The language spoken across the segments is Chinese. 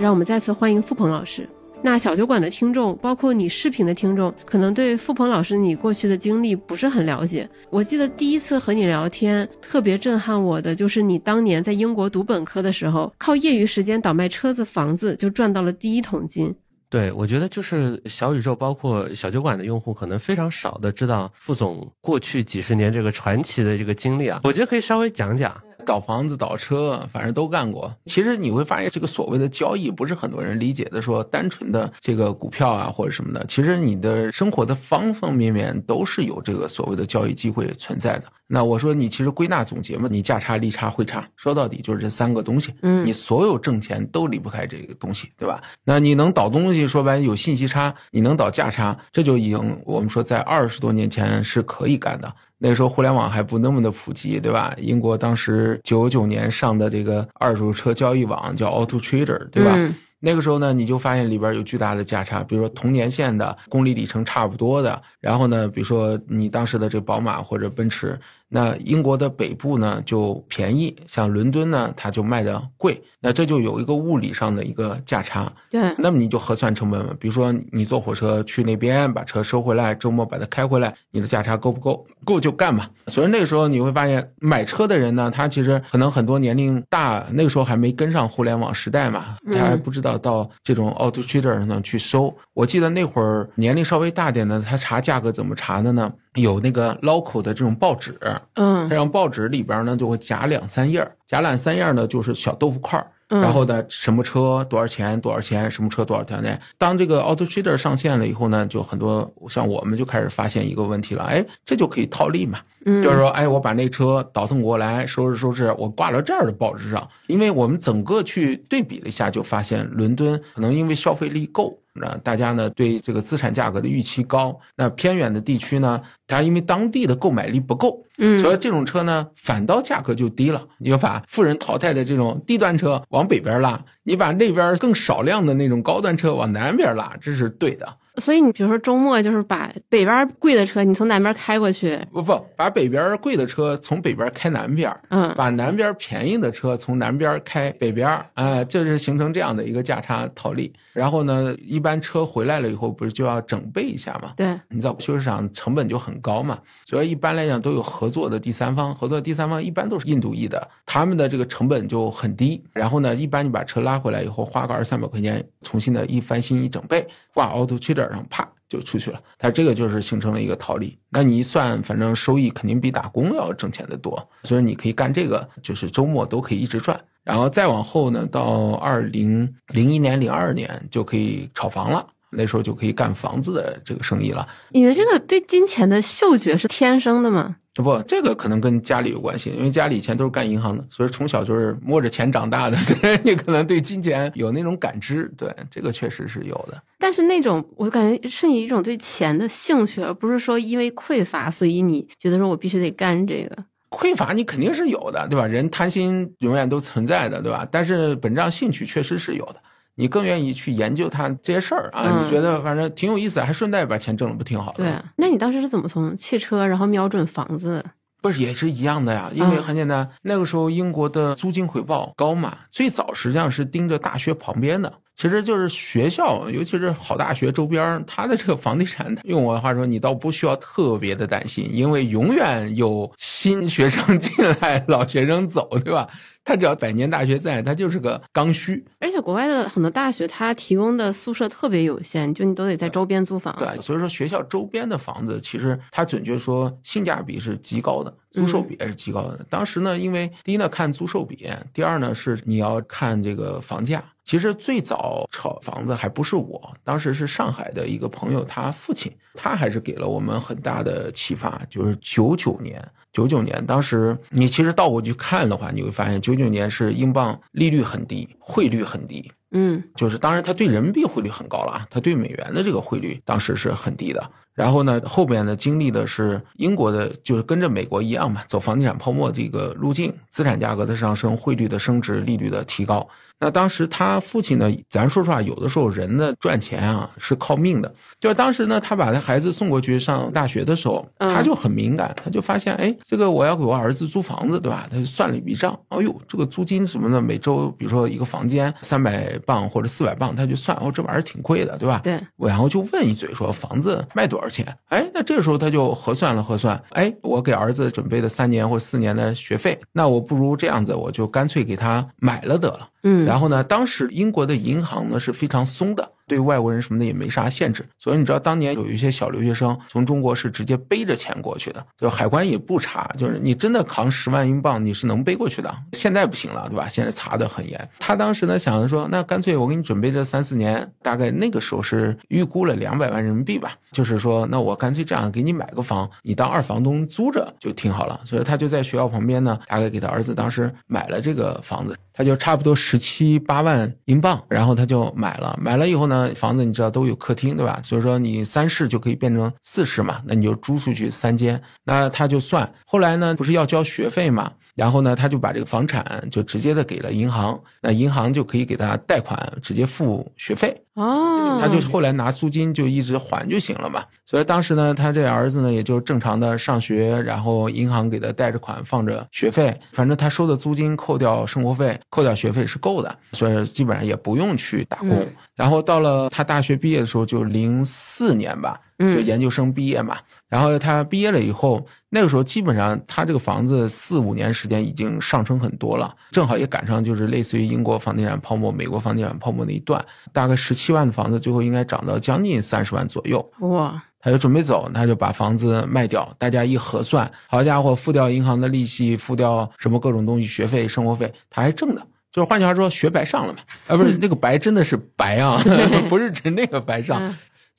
让我们再次欢迎付鹏老师。那小酒馆的听众，包括你视频的听众，可能对付鹏老师你过去的经历不是很了解。我记得第一次和你聊天，特别震撼我的就是你当年在英国读本科的时候，靠业余时间倒卖车子、房子就赚到了第一桶金。对，我觉得就是小宇宙，包括小酒馆的用户，可能非常少的知道付总过去几十年这个传奇的这个经历啊。我觉得可以稍微讲讲。倒房子、倒车，反正都干过。其实你会发现，这个所谓的交易，不是很多人理解的说单纯的这个股票啊或者什么的。其实你的生活的方方面面都是有这个所谓的交易机会存在的。那我说，你其实归纳总结嘛，你价差、利差、汇差，说到底就是这三个东西。嗯，你所有挣钱都离不开这个东西，对吧？那你能倒东西，说白有信息差，你能倒价差，这就已经我们说在二十多年前是可以干的。那个时候互联网还不那么的普及，对吧？英国当时九九年上的这个二手车交易网叫 Auto Trader，对吧？那个时候呢，你就发现里边有巨大的价差，比如说同年限的、公里里程差不多的，然后呢，比如说你当时的这宝马或者奔驰。那英国的北部呢就便宜，像伦敦呢它就卖的贵，那这就有一个物理上的一个价差。对，那么你就核算成本嘛，比如说你坐火车去那边，把车收回来，周末把它开回来，你的价差够不够？够就干吧。所以那个时候你会发现，买车的人呢，他其实可能很多年龄大，那个时候还没跟上互联网时代嘛，他还不知道到这种 auto trader 上去收。我记得那会儿年龄稍微大点的，他查价格怎么查的呢？有那个 local 的这种报纸，嗯，它让报纸里边呢就会夹两三页儿，夹两三页儿呢就是小豆腐块儿，然后呢什么车多少钱多少钱，什么车多少条件？当这个 auto trader 上线了以后呢，就很多像我们就开始发现一个问题了，哎，这就可以套利嘛，就是说，哎，我把那车倒腾过来收拾收拾，我挂到这儿的报纸上，因为我们整个去对比了一下，就发现伦敦可能因为消费力够。那大家呢对这个资产价格的预期高，那偏远的地区呢，它因为当地的购买力不够，嗯，所以这种车呢反倒价格就低了。你就把富人淘汰的这种低端车往北边拉，你把那边更少量的那种高端车往南边拉，这是对的。所以你比如说周末就是把北边贵的车你从南边开过去，不不，把北边贵的车从北边开南边，嗯，把南边便宜的车从南边开北边，哎，就是形成这样的一个价差套利。然后呢，一般车回来了以后，不是就要整备一下嘛？对，你在修车厂成本就很高嘛。所以一般来讲都有合作的第三方，合作的第三方一般都是印度裔的，他们的这个成本就很低。然后呢，一般你把车拉回来以后，花个二三百块钱，重新的一翻新一整备，挂 auto t a d e r 上，啪就出去了。它这个就是形成了一个套利。那你一算，反正收益肯定比打工要挣钱的多，所以你可以干这个，就是周末都可以一直赚。然后再往后呢，到二零零一年、零二年就可以炒房了，那时候就可以干房子的这个生意了。你的这个对金钱的嗅觉是天生的吗？不，这个可能跟家里有关系，因为家里以前都是干银行的，所以从小就是摸着钱长大的，你可能对金钱有那种感知。对，这个确实是有的。但是那种我感觉是你一种对钱的兴趣，而不是说因为匮乏，所以你觉得说我必须得干这个。匮乏你肯定是有的，对吧？人贪心永远都存在的，对吧？但是本质上兴趣确实是有的，你更愿意去研究它这些事儿啊，你觉得反正挺有意思，还顺带把钱挣了，不挺好的？对，那你当时是怎么从汽车然后瞄准房子？不是也是一样的呀？因为很简单，那个时候英国的租金回报高嘛，最早实际上是盯着大学旁边的。其实就是学校，尤其是好大学周边，它的这个房地产，用我的话说，你倒不需要特别的担心，因为永远有新学生进来，老学生走，对吧？他只要百年大学在，他就是个刚需。而且国外的很多大学，它提供的宿舍特别有限，就你都得在周边租房。对，所以说学校周边的房子，其实它准确说性价比是极高的。租售比是极高的。当时呢，因为第一呢看租售比，第二呢是你要看这个房价。其实最早炒房子还不是我，当时是上海的一个朋友，他父亲，他还是给了我们很大的启发。就是九九年，九九年，当时你其实倒过去看的话，你会发现九九年是英镑利率很低，汇率很低。嗯，就是当然他对人民币汇率很高了啊，他对美元的这个汇率当时是很低的。然后呢，后边呢经历的是英国的，就是跟着美国一样嘛，走房地产泡沫这个路径，资产价格的上升，汇率的升值，利率的提高。那当时他父亲呢，咱说实话，有的时候人的赚钱啊是靠命的。就当时呢，他把他孩子送过去上大学的时候，他就很敏感，他就发现，哎，这个我要给我儿子租房子，对吧？他就算了一笔账，哦呦，这个租金什么的，每周比如说一个房间三百磅或者四百磅，他就算，哦，这玩意儿挺贵的，对吧？对，然后就问一嘴，说房子卖多少？钱，哎，那这个时候他就核算了核算，哎，我给儿子准备的三年或四年的学费，那我不如这样子，我就干脆给他买了得了。嗯，然后呢，当时英国的银行呢是非常松的。对外国人什么的也没啥限制，所以你知道当年有一些小留学生从中国是直接背着钱过去的，就海关也不查，就是你真的扛十万英镑你是能背过去的。现在不行了，对吧？现在查的很严。他当时呢想着说，那干脆我给你准备这三四年，大概那个时候是预估了两百万人民币吧，就是说那我干脆这样给你买个房，你当二房东租着就挺好了。所以他就在学校旁边呢，大概给他儿子当时买了这个房子，他就差不多十七八万英镑，然后他就买了，买了以后呢。房子你知道都有客厅对吧？所以说你三室就可以变成四室嘛，那你就租出去三间，那他就算。后来呢，不是要交学费嘛？然后呢，他就把这个房产就直接的给了银行，那银行就可以给他贷款，直接付学费哦。他就后来拿租金就一直还就行了嘛。所以当时呢，他这儿子呢也就正常的上学，然后银行给他贷着款放着学费，反正他收的租金扣掉生活费、扣掉学费是够的，所以基本上也不用去打工。然后到了他大学毕业的时候，就零四年吧。就研究生毕业嘛，然后他毕业了以后，那个时候基本上他这个房子四五年时间已经上升很多了，正好也赶上就是类似于英国房地产泡沫、美国房地产泡沫那一段，大概十七万的房子最后应该涨到将近三十万左右。哇！他就准备走，他就把房子卖掉。大家一核算，好家伙，付掉银行的利息，付掉什么各种东西、学费、生活费，他还挣的，就是换句话说，学白上了嘛。啊，不是 那个白，真的是白啊，不是指那个白上。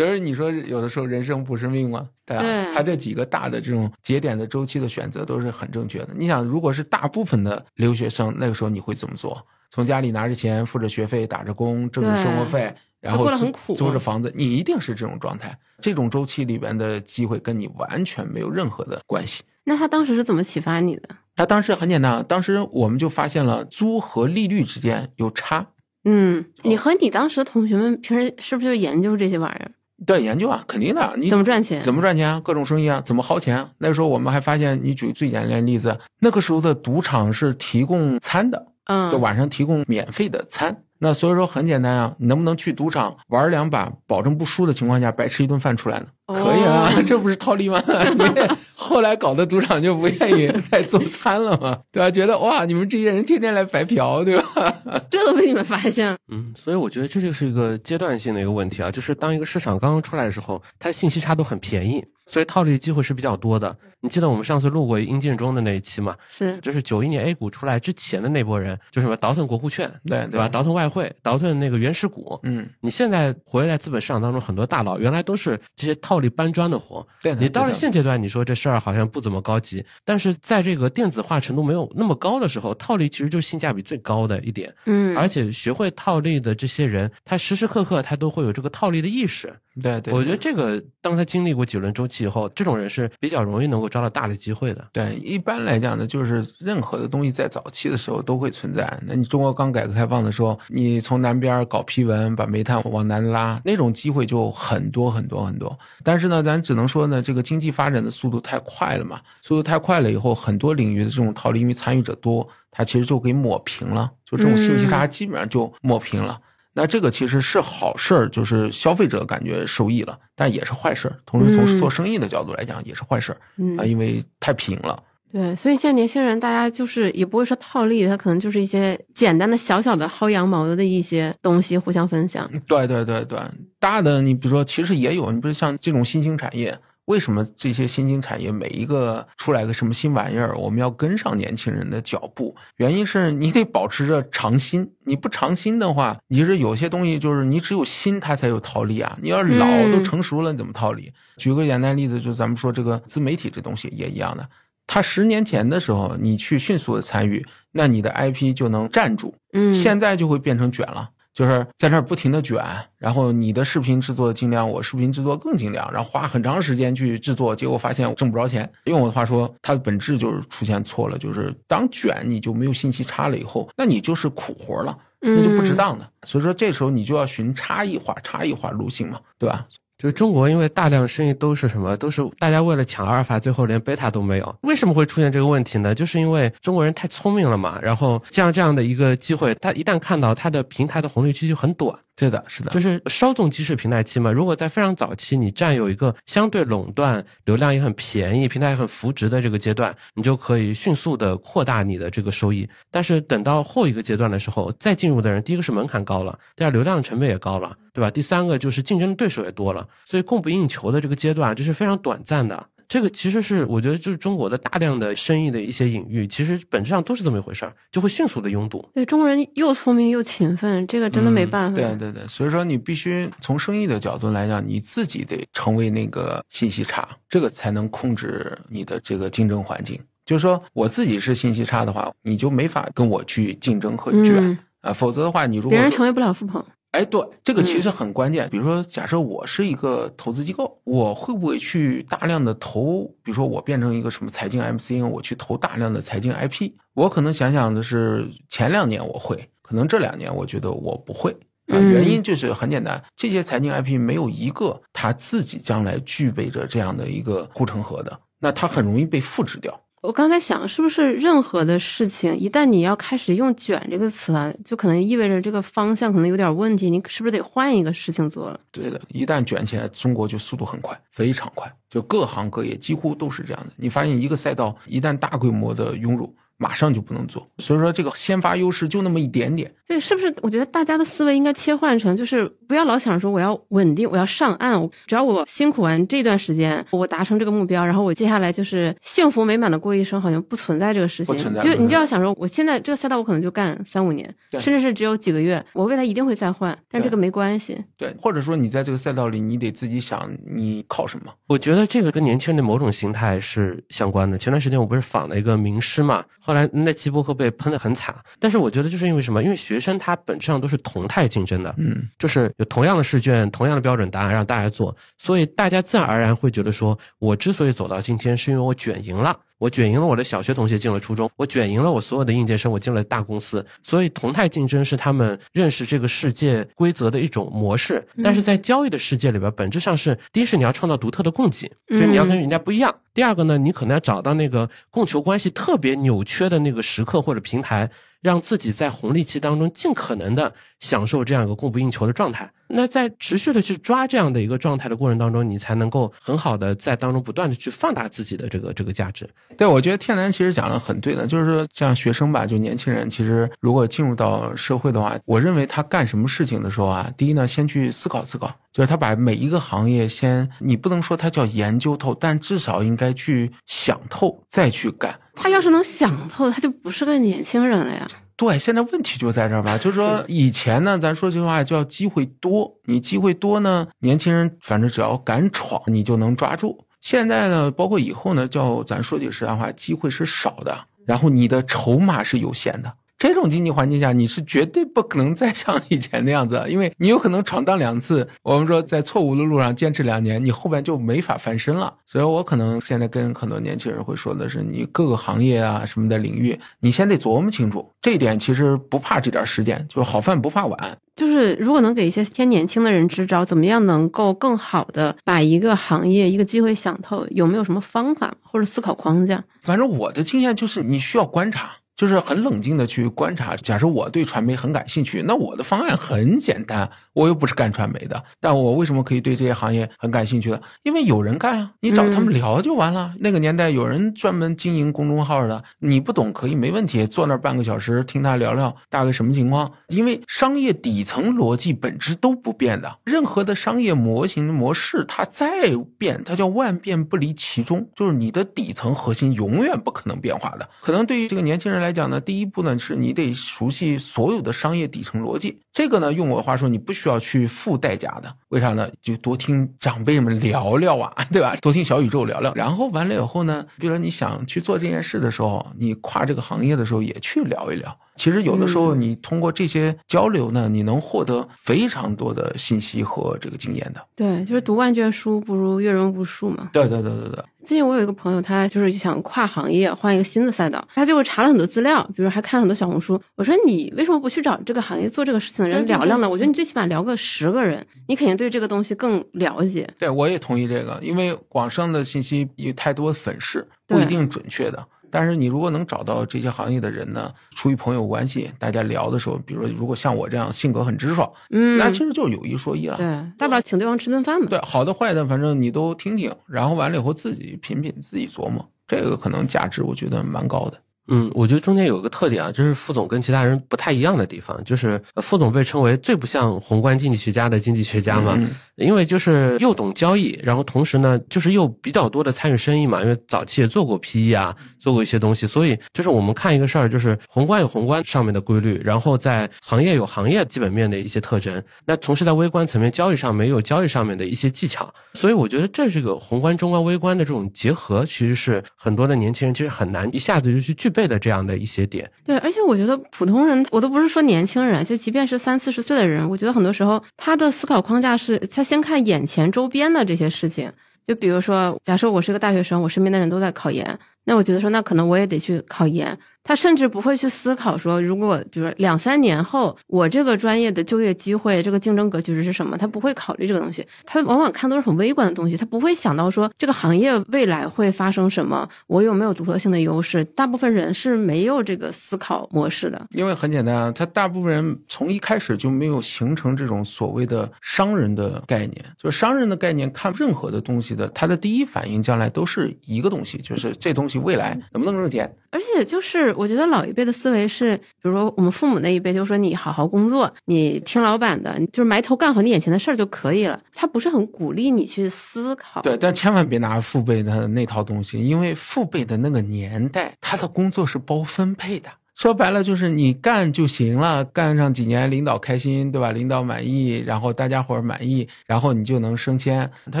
所以你说有的时候人生不是命吗？对，他这几个大的这种节点的周期的选择都是很正确的。你想，如果是大部分的留学生那个时候你会怎么做？从家里拿着钱付着学费，打着工挣着生活费，然后租着房子，你一定是这种状态。这种周期里边的机会跟你完全没有任何的关系。那他当时是怎么启发你的？他当时很简单，当时我们就发现了租和利率之间有差。嗯，你和你当时的同学们平时是不是就研究这些玩意儿？对，研究啊，肯定的。你怎么赚钱？怎么赚钱？各种生意啊，怎么薅钱？那时候我们还发现，你举最简单的例子，那个时候的赌场是提供餐的，就晚上提供免费的餐。那所以说很简单啊，你能不能去赌场玩两把，保证不输的情况下白吃一顿饭出来呢？可以啊，这不是套利吗？后来搞得赌场就不愿意再做餐了嘛，对吧？觉得哇，你们这些人天天来白嫖，对吧？这 都被你们发现了。嗯，所以我觉得这就是一个阶段性的一个问题啊，就是当一个市场刚刚出来的时候，它的信息差都很便宜。所以套利机会是比较多的。你记得我们上次录过殷建中的那一期吗？是，就是九一年 A 股出来之前的那波人，就什么倒腾国库券，对对吧？倒腾外汇，倒腾那个原始股。嗯，你现在活跃在资本市场当中很多大佬，原来都是这些套利搬砖的活。对，你到了现阶段，你说这事儿好像不怎么高级，但是在这个电子化程度没有那么高的时候，套利其实就性价比最高的一点。嗯，而且学会套利的这些人，他时时刻刻他都会有这个套利的意识。对，对，我觉得这个，当他经历过几轮周期以后，这种人是比较容易能够抓到大的机会的。对，一般来讲呢，就是任何的东西在早期的时候都会存在。那你中国刚改革开放的时候，你从南边搞批文，把煤炭往南拉，那种机会就很多很多很多。但是呢，咱只能说呢，这个经济发展的速度太快了嘛，速度太快了以后，很多领域的这种套利，因为参与者多，它其实就给抹平了，就这种信息差基本上就抹平了。那这个其实是好事儿，就是消费者感觉受益了，但也是坏事儿。同时，从做生意的角度来讲，也是坏事儿，啊，因为太平了。对，所以现在年轻人大家就是也不会说套利，他可能就是一些简单的小小的薅羊毛的一些东西互相分享。对对对对，大的你比如说，其实也有，你比如像这种新兴产业。为什么这些新兴产业每一个出来个什么新玩意儿，我们要跟上年轻人的脚步？原因是你得保持着长新，你不长新的话，你是有些东西就是你只有新它才有套利啊。你要老都成熟了，你怎么套利？举个简单例子，就咱们说这个自媒体这东西也一样的，它十年前的时候你去迅速的参与，那你的 IP 就能站住，嗯，现在就会变成卷了。就是在那儿不停地卷，然后你的视频制作精良，我视频制作更精良，然后花很长时间去制作，结果发现挣不着钱。用我的话说，它本质就是出现错了，就是当卷你就没有信息差了以后，那你就是苦活了，那就不值当的。所以说，这时候你就要寻差异化，差异化路径嘛，对吧？就是中国，因为大量生意都是什么，都是大家为了抢阿尔法，最后连贝塔都没有。为什么会出现这个问题呢？就是因为中国人太聪明了嘛。然后像这样的一个机会，他一旦看到它的平台的红利期就很短。是的，是的，就是稍纵即逝平台期嘛。如果在非常早期，你占有一个相对垄断，流量也很便宜，平台也很扶植的这个阶段，你就可以迅速的扩大你的这个收益。但是等到后一个阶段的时候，再进入的人，第一个是门槛高了，第二流量成本也高了。对吧？第三个就是竞争对手也多了，所以供不应求的这个阶段这是非常短暂的。这个其实是我觉得，就是中国的大量的生意的一些隐喻，其实本质上都是这么一回事儿，就会迅速的拥堵。对中国人又聪明又勤奋，这个真的没办法。对对对，所以说你必须从生意的角度来讲，你自己得成为那个信息差，这个才能控制你的这个竞争环境。就是说，我自己是信息差的话，你就没法跟我去竞争和卷啊，否则的话，你如果别人成为不了富鹏。哎，对，这个其实很关键。比如说，假设我是一个投资机构，我会不会去大量的投？比如说，我变成一个什么财经 MCN，我去投大量的财经 IP，我可能想想的是，前两年我会，可能这两年我觉得我不会啊。原因就是很简单，这些财经 IP 没有一个他自己将来具备着这样的一个护城河的，那他很容易被复制掉。我刚才想，是不是任何的事情，一旦你要开始用“卷”这个词啊，就可能意味着这个方向可能有点问题，你是不是得换一个事情做了？对的，一旦卷起来，中国就速度很快，非常快，就各行各业几乎都是这样的。你发现一个赛道一旦大规模的涌入。马上就不能做，所以说这个先发优势就那么一点点。对，是不是？我觉得大家的思维应该切换成，就是不要老想着说我要稳定，我要上岸。只要我辛苦完这段时间，我达成这个目标，然后我接下来就是幸福美满的过一生，好像不存在这个事情。不存在。就你就要想说，我现在这个赛道我可能就干三五年，甚至是只有几个月，我未来一定会再换，但这个没关系。对，或者说你在这个赛道里，你得自己想你考什么。我觉得这个跟年轻人的某种心态是相关的。前段时间我不是访了一个名师嘛？后来那期播客被喷的很惨，但是我觉得就是因为什么？因为学生他本质上都是同态竞争的，嗯，就是有同样的试卷、同样的标准答案让大家做，所以大家自然而然会觉得说，我之所以走到今天，是因为我卷赢了。我卷赢了我的小学同学，进了初中；我卷赢了我所有的应届生，我进了大公司。所以同态竞争是他们认识这个世界规则的一种模式。但是在交易的世界里边，本质上是：第一是你要创造独特的供给，就你要跟人家不一样；第二个呢，你可能要找到那个供求关系特别扭曲的那个时刻或者平台。让自己在红利期当中尽可能的享受这样一个供不应求的状态。那在持续的去抓这样的一个状态的过程当中，你才能够很好的在当中不断的去放大自己的这个这个价值。对，我觉得天南其实讲的很对的，就是说像学生吧，就年轻人，其实如果进入到社会的话，我认为他干什么事情的时候啊，第一呢，先去思考思考，就是他把每一个行业先，你不能说他叫研究透，但至少应该去想透再去干。他要是能想透，他就不是个年轻人了呀。对，现在问题就在这儿吧，就是说以前呢，咱说句话，叫机会多，你机会多呢，年轻人反正只要敢闯，你就能抓住。现在呢，包括以后呢，叫咱说句实在话，机会是少的，然后你的筹码是有限的。这种经济环境下，你是绝对不可能再像以前那样子，因为你有可能闯荡两次。我们说，在错误的路上坚持两年，你后边就没法翻身了。所以，我可能现在跟很多年轻人会说的是：你各个行业啊什么的领域，你先得琢磨清楚。这一点其实不怕这点时间，就是好饭不怕晚。就是如果能给一些偏年轻的人支招，怎么样能够更好的把一个行业、一个机会想透？有没有什么方法或者思考框架？反正我的经验就是，你需要观察。就是很冷静的去观察。假设我对传媒很感兴趣，那我的方案很简单，我又不是干传媒的，但我为什么可以对这些行业很感兴趣呢？因为有人干啊，你找他们聊就完了。那个年代有人专门经营公众号的，你不懂可以没问题，坐那半个小时听他聊聊大概什么情况。因为商业底层逻辑本质都不变的，任何的商业模型模式它再变，它叫万变不离其宗，就是你的底层核心永远不可能变化的。可能对于这个年轻人来，来讲呢，第一步呢，是你得熟悉所有的商业底层逻辑。这个呢，用我的话说，你不需要去付代价的。为啥呢？就多听长辈们聊聊啊，对吧？多听小宇宙聊聊。然后完了以后呢，比如说你想去做这件事的时候，你跨这个行业的时候，也去聊一聊。其实有的时候，你通过这些交流呢，你能获得非常多的信息和这个经验的。对，就是读万卷书不如阅人无数嘛。对对对对对。最近我有一个朋友，他就是想跨行业换一个新的赛道，他就是查了很多资料，比如还看了很多小红书。我说你为什么不去找这个行业做这个事情的人聊聊呢？我觉得你最起码聊个十个人，你肯定对这个东西更了解。对，我也同意这个，因为网上的信息有太多粉饰，不一定准确的。但是你如果能找到这些行业的人呢，出于朋友关系，大家聊的时候，比如说如果像我这样性格很直爽，嗯，那其实就是有一说一了，对，大不了请对方吃顿饭嘛，对，好的坏的，反正你都听听，然后完了以后自己品品，自己琢磨，这个可能价值我觉得蛮高的。嗯，我觉得中间有一个特点啊，就是副总跟其他人不太一样的地方，就是副总被称为最不像宏观经济学家的经济学家嘛，因为就是又懂交易，然后同时呢，就是又比较多的参与生意嘛，因为早期也做过 PE 啊，做过一些东西，所以就是我们看一个事儿，就是宏观有宏观上面的规律，然后在行业有行业基本面的一些特征，那同时在微观层面交易上没有交易上面的一些技巧，所以我觉得这是个宏观、中观、微观的这种结合，其实是很多的年轻人其实很难一下子就去具备。对的，这样的一些点。对，而且我觉得普通人，我都不是说年轻人，就即便是三四十岁的人，我觉得很多时候他的思考框架是他先看眼前周边的这些事情。就比如说，假设我是个大学生，我身边的人都在考研。那我觉得说，那可能我也得去考研。他甚至不会去思考说，如果比如说两三年后，我这个专业的就业机会、这个竞争格局是什么，他不会考虑这个东西。他往往看都是很微观的东西，他不会想到说这个行业未来会发生什么，我有没有独特性的优势。大部分人是没有这个思考模式的，因为很简单啊，他大部分人从一开始就没有形成这种所谓的商人的概念。就商人的概念，看任何的东西的，他的第一反应将来都是一个东西，就是这东西。未来能不能挣钱？而且就是我觉得老一辈的思维是，比如说我们父母那一辈，就说你好好工作，你听老板的，就是埋头干好你眼前的事儿就可以了。他不是很鼓励你去思考。对，但千万别拿父辈的那套东西，因为父辈的那个年代，他的工作是包分配的。说白了就是你干就行了，干上几年领导开心，对吧？领导满意，然后大家伙儿满意，然后你就能升迁。他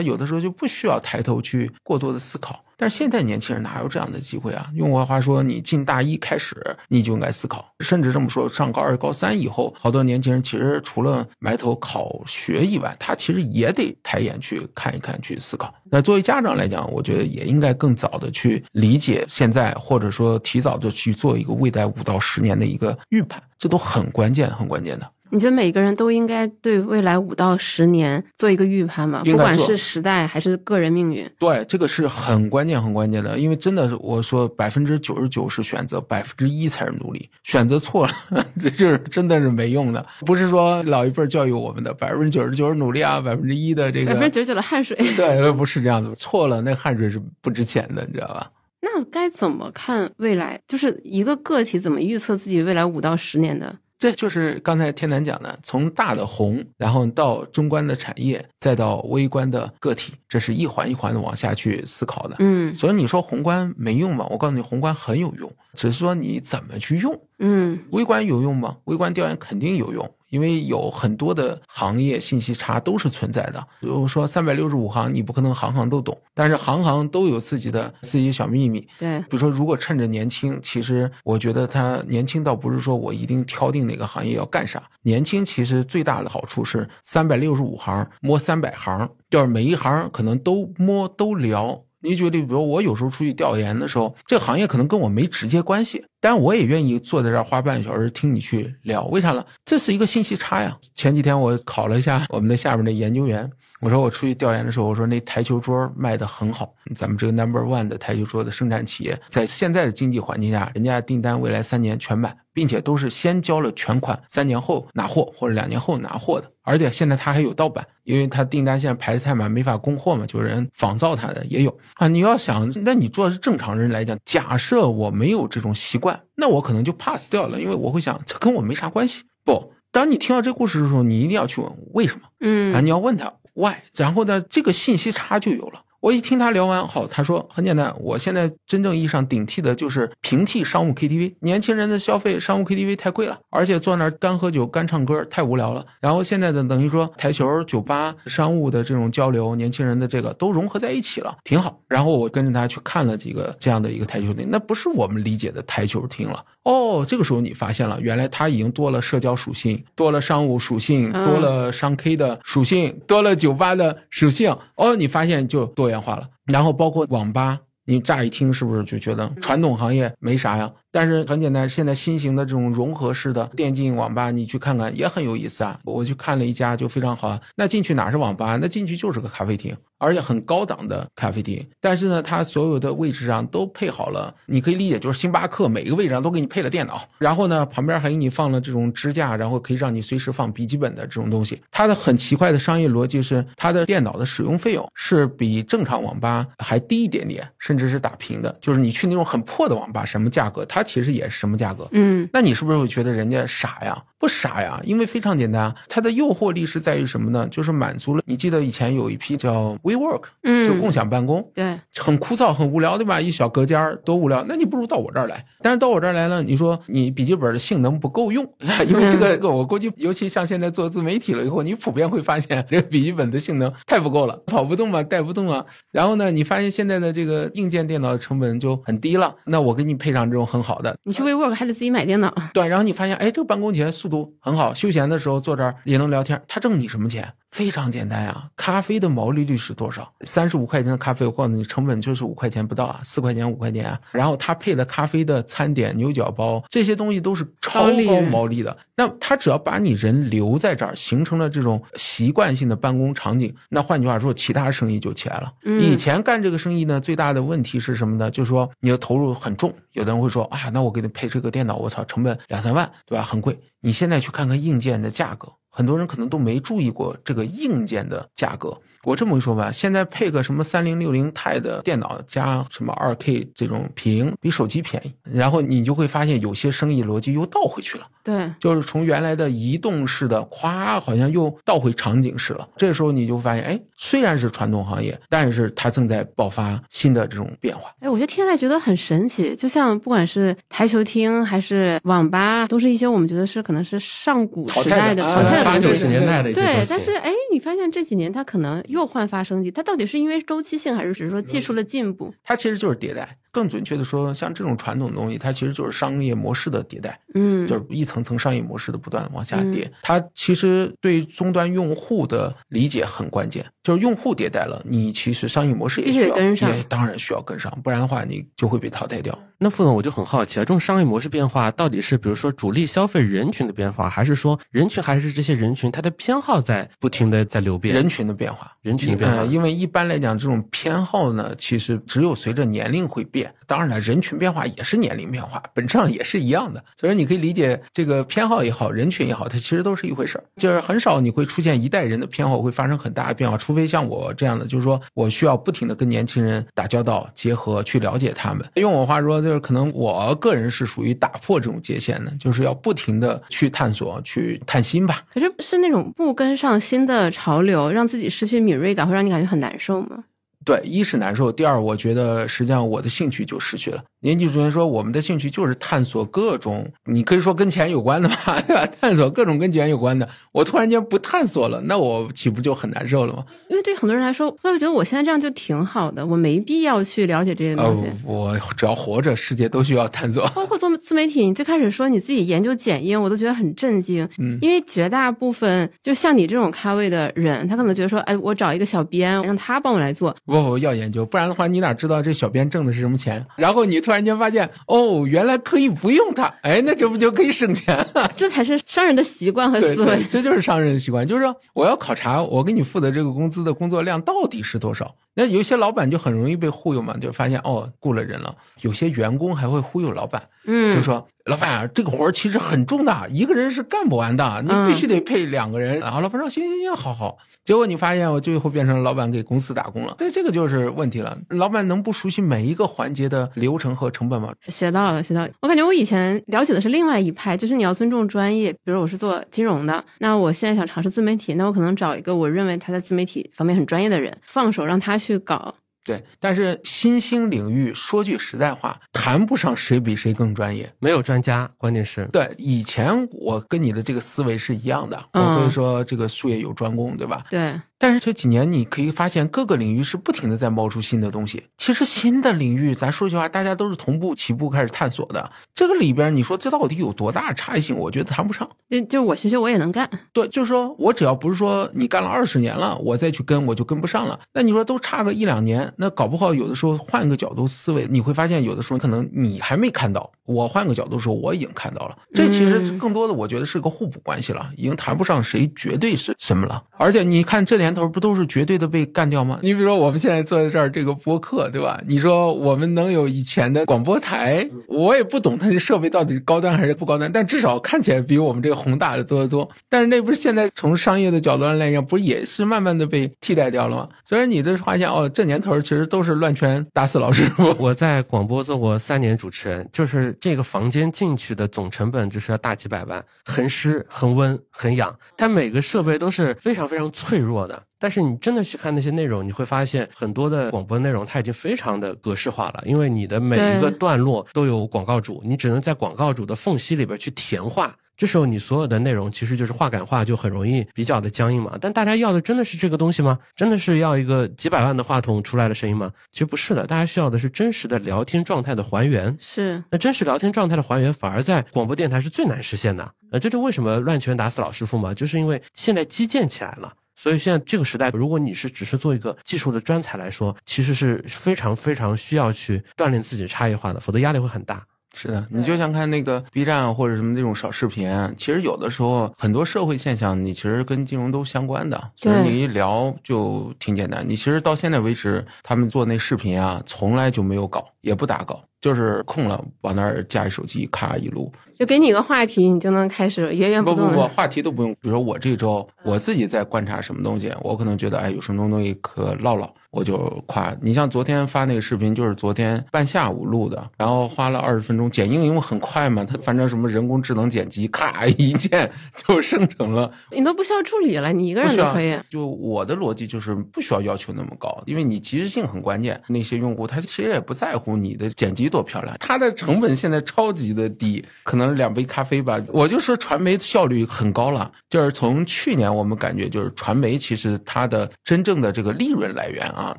有的时候就不需要抬头去过多的思考。但是现在年轻人哪有这样的机会啊？用我话说，你进大一开始你就应该思考，甚至这么说，上高二、高三以后，好多年轻人其实除了埋头考学以外，他其实也得抬眼去看一看、去思考。那作为家长来讲，我觉得也应该更早的去理解现在，或者说提早就去做一个未来五到十年的一个预判，这都很关键、很关键的。你觉得每个人都应该对未来五到十年做一个预判吗？不管是时代还是个人命运。对，这个是很关键、很关键的。因为真的，我说百分之九十九是选择，百分之一才是努力。选择错了，这就是真的是没用的。不是说老一辈教育我们的百分之九十九是努力啊，百分之一的这个百分之九十九的汗水。对，不是这样的。错了，那汗水是不值钱的，你知道吧？那该怎么看未来？就是一个个体怎么预测自己未来五到十年的？这就是刚才天南讲的，从大的宏，然后到中观的产业，再到微观的个体，这是一环一环的往下去思考的。嗯，所以你说宏观没用吗？我告诉你，宏观很有用，只是说你怎么去用。嗯，微观有用吗？微观调研肯定有用。因为有很多的行业信息差都是存在的，比如说三百六十五行，你不可能行行都懂，但是行行都有自己的自己小秘密。对，比如说如果趁着年轻，其实我觉得他年轻倒不是说我一定挑定哪个行业要干啥，年轻其实最大的好处是三百六十五行摸三百行，就是每一行可能都摸都聊。你举例，比如我有时候出去调研的时候，这行业可能跟我没直接关系。但我也愿意坐在这儿花半个小时听你去聊，为啥呢？这是一个信息差呀。前几天我考了一下我们的下边那研究员，我说我出去调研的时候，我说那台球桌卖的很好，咱们这个 number one 的台球桌的生产企业，在现在的经济环境下，人家订单未来三年全满，并且都是先交了全款，三年后拿货或者两年后拿货的。而且现在他还有盗版，因为他订单现在排的太满，没法供货嘛，就人仿造他的也有啊。你要想，那你做的是正常人来讲，假设我没有这种习惯。那我可能就 pass 掉了，因为我会想这跟我没啥关系。不，当你听到这故事的时候，你一定要去问为什么，嗯啊，你要问他 why，然后呢，这个信息差就有了。我一听他聊完，好，他说很简单，我现在真正意义上顶替的就是平替商务 KTV，年轻人的消费商务 KTV 太贵了，而且坐那儿干喝酒、干唱歌太无聊了。然后现在的等于说台球、酒吧、商务的这种交流，年轻人的这个都融合在一起了，挺好。然后我跟着他去看了几个这样的一个台球厅，那不是我们理解的台球厅了。哦，这个时候你发现了，原来它已经多了社交属性，多了商务属性，多了商 K 的属性，多了酒吧的属性。哦，你发现就多元化了。然后包括网吧，你乍一听是不是就觉得传统行业没啥呀？但是很简单，现在新型的这种融合式的电竞网吧，你去看看也很有意思啊。我去看了一家就非常好啊。那进去哪是网吧？那进去就是个咖啡厅，而且很高档的咖啡厅。但是呢，它所有的位置上都配好了，你可以理解就是星巴克每一个位置上都给你配了电脑。然后呢，旁边还给你放了这种支架，然后可以让你随时放笔记本的这种东西。它的很奇怪的商业逻辑是，它的电脑的使用费用是比正常网吧还低一点点，甚至是打平的。就是你去那种很破的网吧，什么价格？它其实也是什么价格？嗯，那你是不是会觉得人家傻呀？不傻呀，因为非常简单啊。它的诱惑力是在于什么呢？就是满足了。你记得以前有一批叫 WeWork，嗯，就共享办公，对，很枯燥、很无聊，对吧？一小隔间儿多无聊。那你不如到我这儿来。但是到我这儿来了，你说你笔记本的性能不够用，因为这个我估计，尤其像现在做自媒体了以后，你普遍会发现这个笔记本的性能太不够了，跑不动啊，带不动啊。然后呢，你发现现在的这个硬件电脑的成本就很低了，那我给你配上这种很。好的，你去 WeWork 还得自己买电脑。对，然后你发现，哎，这个办公起来速度很好，休闲的时候坐这儿也能聊天。他挣你什么钱？非常简单啊，咖啡的毛利率是多少？三十五块钱的咖啡，或者你成本就是五块钱不到啊，四块钱五块钱啊。然后他配的咖啡的餐点、牛角包这些东西都是超高毛利的。那他只要把你人留在这儿，形成了这种习惯性的办公场景，那换句话说，其他生意就起来了。以前干这个生意呢，最大的问题是什么呢？就是说你的投入很重。有的人会说。那我给你配这个电脑，我操，成本两三万，对吧？很贵。你现在去看看硬件的价格。很多人可能都没注意过这个硬件的价格。我这么一说吧，现在配个什么三零六零钛的电脑加什么二 K 这种屏，比手机便宜。然后你就会发现，有些生意逻辑又倒回去了。对，就是从原来的移动式的夸，好像又倒回场景式了。这时候你就发现，哎，虽然是传统行业，但是它正在爆发新的这种变化。哎，我觉得听来觉得很神奇。就像不管是台球厅还是网吧，都是一些我们觉得是可能是上古时代的淘汰的。八九十年代的对，但是哎，你发现这几年它可能又焕发生机，它到底是因为周期性，还是只是说技术的进步？它其实就是迭代，更准确的说，像这种传统的东西，它其实就是商业模式的迭代，嗯，就是一层层商业模式的不断往下跌。它其实对终端用户的理解很关键。就是用户迭代了，你其实商业模式也需要，跟上，也当然需要跟上，不然的话你就会被淘汰掉。那付总，我就很好奇啊，这种商业模式变化到底是，比如说主力消费人群的变化，还是说人群，还是这些人群它的偏好在不停的在流变？人群的变化，人群的变化，因为一般来讲，这种偏好呢，其实只有随着年龄会变。当然了，人群变化也是年龄变化，本质上也是一样的。所以你可以理解这个偏好也好，人群也好，它其实都是一回事儿。就是很少你会出现一代人的偏好会发生很大的变化，出非像我这样的，就是说我需要不停的跟年轻人打交道，结合去了解他们。用我话说，就是可能我个人是属于打破这种界限的，就是要不停的去探索、去探新吧。可是是那种不跟上新的潮流，让自己失去敏锐感，会让你感觉很难受吗？对，一是难受，第二我觉得实际上我的兴趣就失去了。年纪逐渐说，我们的兴趣就是探索各种，你可以说跟钱有关的吧，对吧？探索各种跟钱有关的，我突然间不探索了，那我岂不就很难受了吗？因为对很多人来说，所以我觉得我现在这样就挺好的，我没必要去了解这些东西。我只要活着，世界都需要探索，包括做自媒体。你最开始说你自己研究剪映，我都觉得很震惊，因为绝大部分就像你这种咖位的人，他可能觉得说，哎，我找一个小编，让他帮我来做。不，要研究，不然的话，你哪知道这小编挣的是什么钱？然后你突然。突然间发现，哦，原来可以不用它，哎，那这不就可以省钱了？这才是商人的习惯和思维，这就是商人的习惯，就是说，我要考察我给你付的这个工资的工作量到底是多少。那有一些老板就很容易被忽悠嘛，就发现哦，雇了人了。有些员工还会忽悠老板，嗯，就说老板这个活儿其实很重的，一个人是干不完的，你必须得配两个人。然后老板说行行行，好好。结果你发现我最后变成老板给公司打工了。对，这个就是问题了。老板能不熟悉每一个环节的流程和成本吗？学到了，学到了。我感觉我以前了解的是另外一派，就是你要尊重专业。比如我是做金融的，那我现在想尝试自媒体，那我可能找一个我认为他在自媒体方面很专业的人，放手让他。去搞对，但是新兴领域，说句实在话，谈不上谁比谁更专业，没有专家。关键是，对以前我跟你的这个思维是一样的，我会说这个术业有专攻，对吧？对。但是这几年，你可以发现各个领域是不停的在冒出新的东西。其实新的领域，咱说句话，大家都是同步起步开始探索的。这个里边，你说这到底有多大差异性？我觉得谈不上。就我学学，我也能干。对，就是说我只要不是说你干了二十年了，我再去跟我就跟不上了。那你说都差个一两年，那搞不好有的时候换个角度思维，你会发现有的时候可能你还没看到，我换个角度说我已经看到了。这其实更多的我觉得是个互补关系了，已经谈不上谁绝对是什么了。而且你看这点。年头不都是绝对的被干掉吗？你比如说我们现在坐在这儿这个播客，对吧？你说我们能有以前的广播台，我也不懂它的设备到底高端还是不高端，但至少看起来比我们这个宏大的多得多。但是那不是现在从商业的角度上来讲，不也是慢慢的被替代掉了吗？所以你这发现哦，这年头其实都是乱拳打死老师傅。我在广播做过三年主持人，就是这个房间进去的总成本就是要大几百万，很湿、很温、很痒，它每个设备都是非常非常脆弱的。但是你真的去看那些内容，你会发现很多的广播内容它已经非常的格式化了，因为你的每一个段落都有广告主，你只能在广告主的缝隙里边去填话。这时候你所有的内容其实就是话感化，就很容易比较的僵硬嘛。但大家要的真的是这个东西吗？真的是要一个几百万的话筒出来的声音吗？其实不是的，大家需要的是真实的聊天状态的还原。是那真实聊天状态的还原，反而在广播电台是最难实现的。呃，这就为什么乱拳打死老师傅嘛，就是因为现在基建起来了。所以现在这个时代，如果你是只是做一个技术的专才来说，其实是非常非常需要去锻炼自己差异化的，否则压力会很大。是的，你就像看那个 B 站或者什么那种小视频，其实有的时候很多社会现象，你其实跟金融都相关的。是你一聊就挺简单。你其实到现在为止，他们做那视频啊，从来就没有搞，也不打稿，就是空了往那儿架一手机，咔一录。就给你个话题，你就能开始源源不断。不不不，话题都不用。比如说我这周我自己在观察什么东西，我可能觉得哎有什么东西可唠唠，我就夸。你像昨天发那个视频，就是昨天半下午录的，然后花了二十分钟剪映，因为很快嘛，它反正什么人工智能剪辑，咔，一键就生成了。你都不需要助理了，你一个人就可以。就我的逻辑就是不需要要求那么高，因为你及时性很关键。那些用户他其实也不在乎你的剪辑多漂亮，他的成本现在超级的低，可能。两杯咖啡吧，我就说传媒效率很高了。就是从去年我们感觉，就是传媒其实它的真正的这个利润来源啊，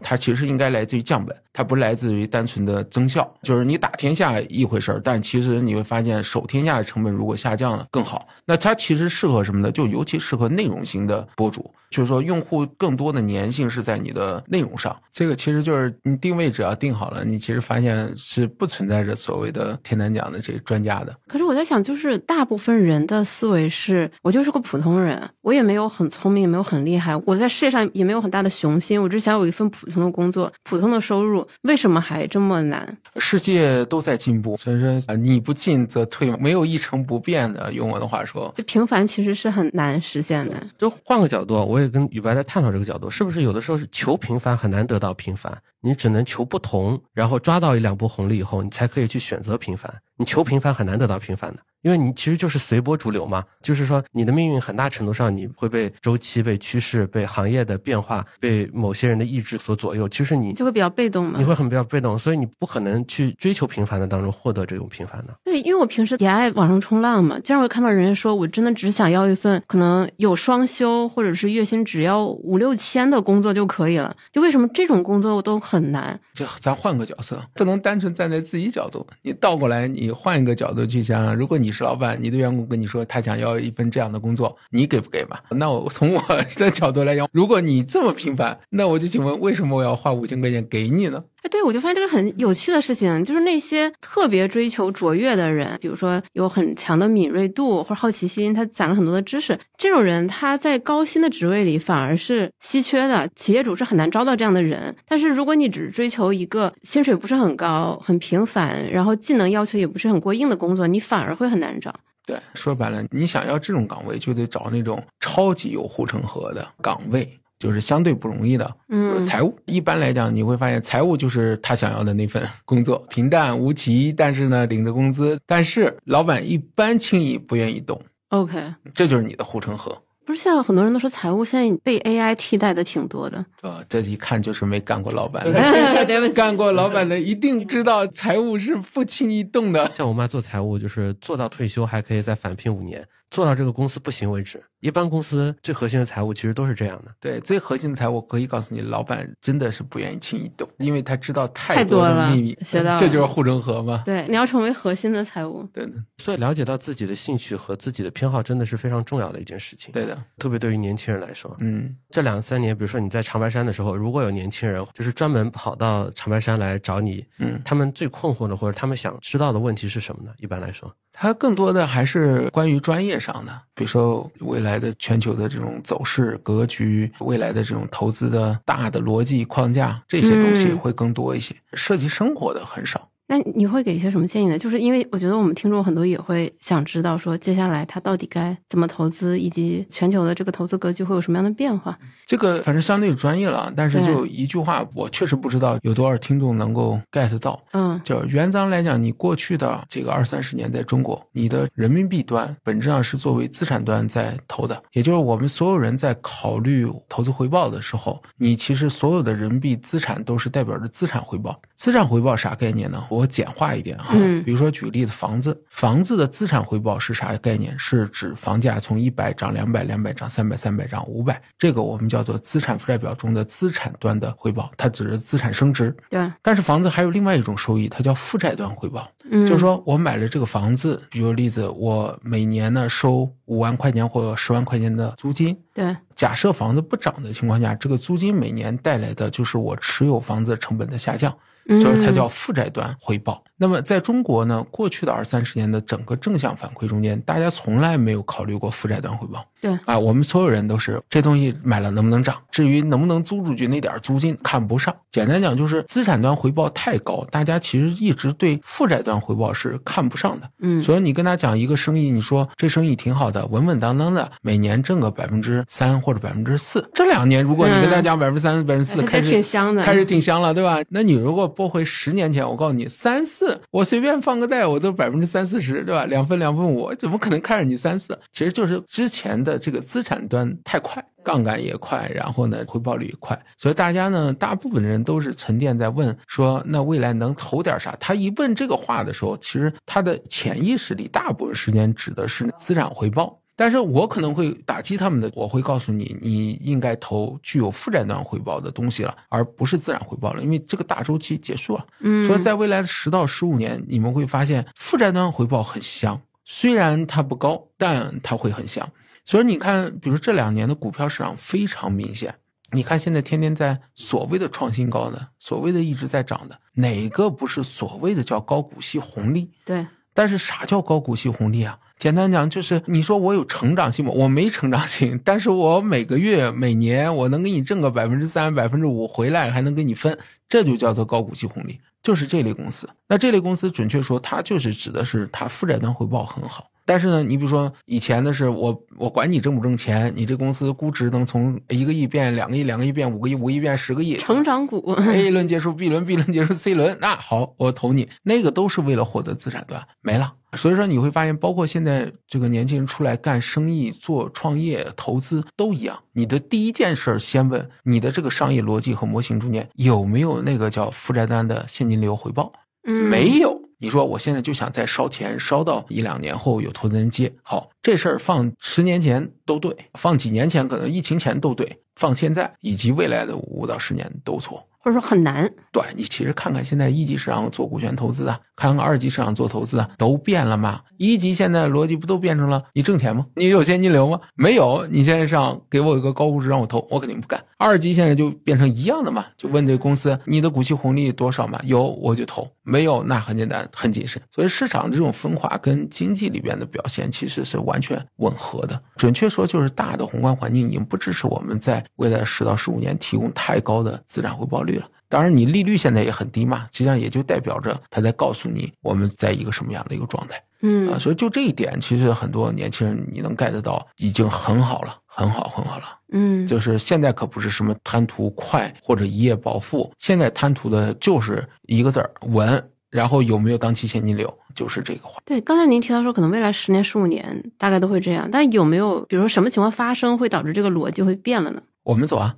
它其实应该来自于降本，它不来自于单纯的增效。就是你打天下一回事儿，但其实你会发现守天下的成本如果下降了更好。那它其实适合什么呢？就尤其适合内容型的博主，就是说用户更多的粘性是在你的内容上。这个其实就是你定位只要定好了，你其实发现是不存在着所谓的天南讲的这专家的。可是我。我在想，就是大部分人的思维是，我就是个普通人，我也没有很聪明，也没有很厉害，我在世界上也没有很大的雄心，我只想有一份普通的工作，普通的收入，为什么还这么难？世界都在进步，所以说啊，你不进则退，没有一成不变的。用我的话说，就平凡其实是很难实现的。就换个角度，我也跟宇白在探讨这个角度，是不是有的时候是求平凡很难得到平凡，你只能求不同，然后抓到一两波红利以后，你才可以去选择平凡。你求平凡很难得到平凡。Тархана. 因为你其实就是随波逐流嘛，就是说你的命运很大程度上你会被周期、被趋势、被行业的变化、被某些人的意志所左右。其实你就会比较被动嘛，你会很比较被动，所以你不可能去追求平凡的当中获得这种平凡的。对，因为我平时也爱网上冲浪嘛，经常会看到人家说我真的只想要一份可能有双休或者是月薪只要五六千的工作就可以了。就为什么这种工作我都很难？就咱换个角色，不能单纯站在自己角度，你倒过来，你换一个角度去想，如果你。你是老板，你的员工跟你说他想要一份这样的工作，你给不给嘛？那我 从我的角度来讲，如果你这么平凡，那我就请问，为什么我要花五千块钱给你呢？对，我就发现这个很有趣的事情，就是那些特别追求卓越的人，比如说有很强的敏锐度或者好奇心，他攒了很多的知识。这种人他在高薪的职位里反而是稀缺的，企业主是很难招到这样的人。但是如果你只追求一个薪水不是很高、很平凡，然后技能要求也不是很过硬的工作，你反而会很难找。对，说白了，你想要这种岗位，就得找那种超级有护城河的岗位。就是相对不容易的，嗯，财务一般来讲，你会发现财务就是他想要的那份工作，平淡无奇，但是呢，领着工资，但是老板一般轻易不愿意动。OK，这就是你的护城河。不是现在很多人都说财务现在被 AI 替代的挺多的。啊，这一看就是没干过老板的，干过老板的一定知道财务是不轻易动的。像我妈做财务，就是做到退休还可以再返聘五年，做到这个公司不行为止。一般公司最核心的财务其实都是这样的，对最核心的财务，我可以告诉你，老板真的是不愿意轻易动，因为他知道太多的秘密，知道这就是护城河嘛。对，你要成为核心的财务。对的，所以了解到自己的兴趣和自己的偏好真的是非常重要的一件事情。对的，特别对于年轻人来说，嗯，这两三年，比如说你在长白山的时候，如果有年轻人就是专门跑到长白山来找你，嗯，他们最困惑的或者他们想知道的问题是什么呢？一般来说，他更多的还是关于专业上的，比如说未来。来的全球的这种走势格局，未来的这种投资的大的逻辑框架，这些东西会更多一些，涉及生活的很少。那你会给一些什么建议呢？就是因为我觉得我们听众很多也会想知道，说接下来他到底该怎么投资，以及全球的这个投资格局会有什么样的变化。这个反正相对专业了，但是就一句话，我确实不知道有多少听众能够 get 到。嗯，就原则上来讲，你过去的这个二三十年在中国，你的人民币端本质上是作为资产端在投的，也就是我们所有人在考虑投资回报的时候，你其实所有的人民币资产都是代表着资产回报。资产回报啥概念呢？我简化一点哈，比如说举个例子，房子，房子的资产回报是啥概念？是指房价从一百涨两百，两百涨三百，三百涨五百，这个我们叫做资产负债表中的资产端的回报，它只是资产升值。对，但是房子还有另外一种收益，它叫负债端回报。就是说我买了这个房子，比如例子，我每年呢收五万块钱或十万块钱的租金。对，假设房子不涨的情况下，这个租金每年带来的就是我持有房子成本的下降，所以才叫负债端回报。那么在中国呢，过去的二三十年的整个正向反馈中间，大家从来没有考虑过负债端回报。对，啊，我们所有人都是这东西买了能不能涨？至于能不能租出去那点租金看不上。简单讲就是资产端回报太高，大家其实一直对负债端回报是看不上的。嗯，所以你跟他讲一个生意，你说这生意挺好的，稳稳当当的，每年挣个百分之三或者百分之四。这两年如果你跟他讲百分之三、百分之四，开始挺香的，开始挺香了，对吧？那你如果拨回十年前，我告诉你，三四。我随便放个贷，我都百分之三四十，对吧？两分两分五，怎么可能看着你三四？其实就是之前的这个资产端太快，杠杆也快，然后呢回报率也快，所以大家呢，大部分的人都是沉淀在问说，那未来能投点啥？他一问这个话的时候，其实他的潜意识里大部分时间指的是资产回报。但是我可能会打击他们的，我会告诉你，你应该投具有负债端回报的东西了，而不是自然回报了，因为这个大周期结束了。嗯，所以在未来的十到十五年，你们会发现负债端回报很香，虽然它不高，但它会很香。所以你看，比如这两年的股票市场非常明显，你看现在天天在所谓的创新高的，所谓的一直在涨的，哪个不是所谓的叫高股息红利？对，但是啥叫高股息红利啊？简单讲就是，你说我有成长性吗？我没成长性，但是我每个月、每年我能给你挣个百分之三、百分之五回来，还能给你分，这就叫做高股息红利，就是这类公司。那这类公司，准确说，它就是指的是它负债端回报很好。但是呢，你比如说以前的是我，我管你挣不挣钱，你这公司估值能从一个亿变两个亿，两个亿变五个亿，五个亿变十个亿，成长股。A 轮结束，B 轮，B 轮结束，C 轮，那好，我投你。那个都是为了获得资产端，没了。所以说你会发现，包括现在这个年轻人出来干生意、做创业、投资都一样，你的第一件事儿先问你的这个商业逻辑和模型中间有没有那个叫负债端的现金流回报，没有。你说我现在就想再烧钱，烧到一两年后有投资人接。好，这事儿放十年前都对，放几年前可能疫情前都对，放现在以及未来的五到十年都错，或者说很难。对你其实看看现在一级市场做股权投资啊，看看二级市场做投资啊，都变了嘛。一级现在逻辑不都变成了你挣钱吗？你有现金流吗？没有，你现在上给我一个高估值让我投，我肯定不干。二级现在就变成一样的嘛？就问这个公司，你的股息红利多少嘛？有我就投，没有那很简单，很谨慎。所以市场的这种分化跟经济里边的表现其实是完全吻合的。准确说，就是大的宏观环境已经不支持我们在未来十到十五年提供太高的资产回报率了。当然，你利率现在也很低嘛，实际上也就代表着它在告诉你我们在一个什么样的一个状态。嗯啊，所以就这一点，其实很多年轻人你能 get 到已经很好了。很好，很好了。嗯，就是现在可不是什么贪图快或者一夜暴富，现在贪图的就是一个字儿稳。然后有没有当期现金流，就是这个话。对，刚才您提到说，可能未来十年、十五年大概都会这样。但有没有比如说什么情况发生，会导致这个逻辑会变了呢？我们走啊，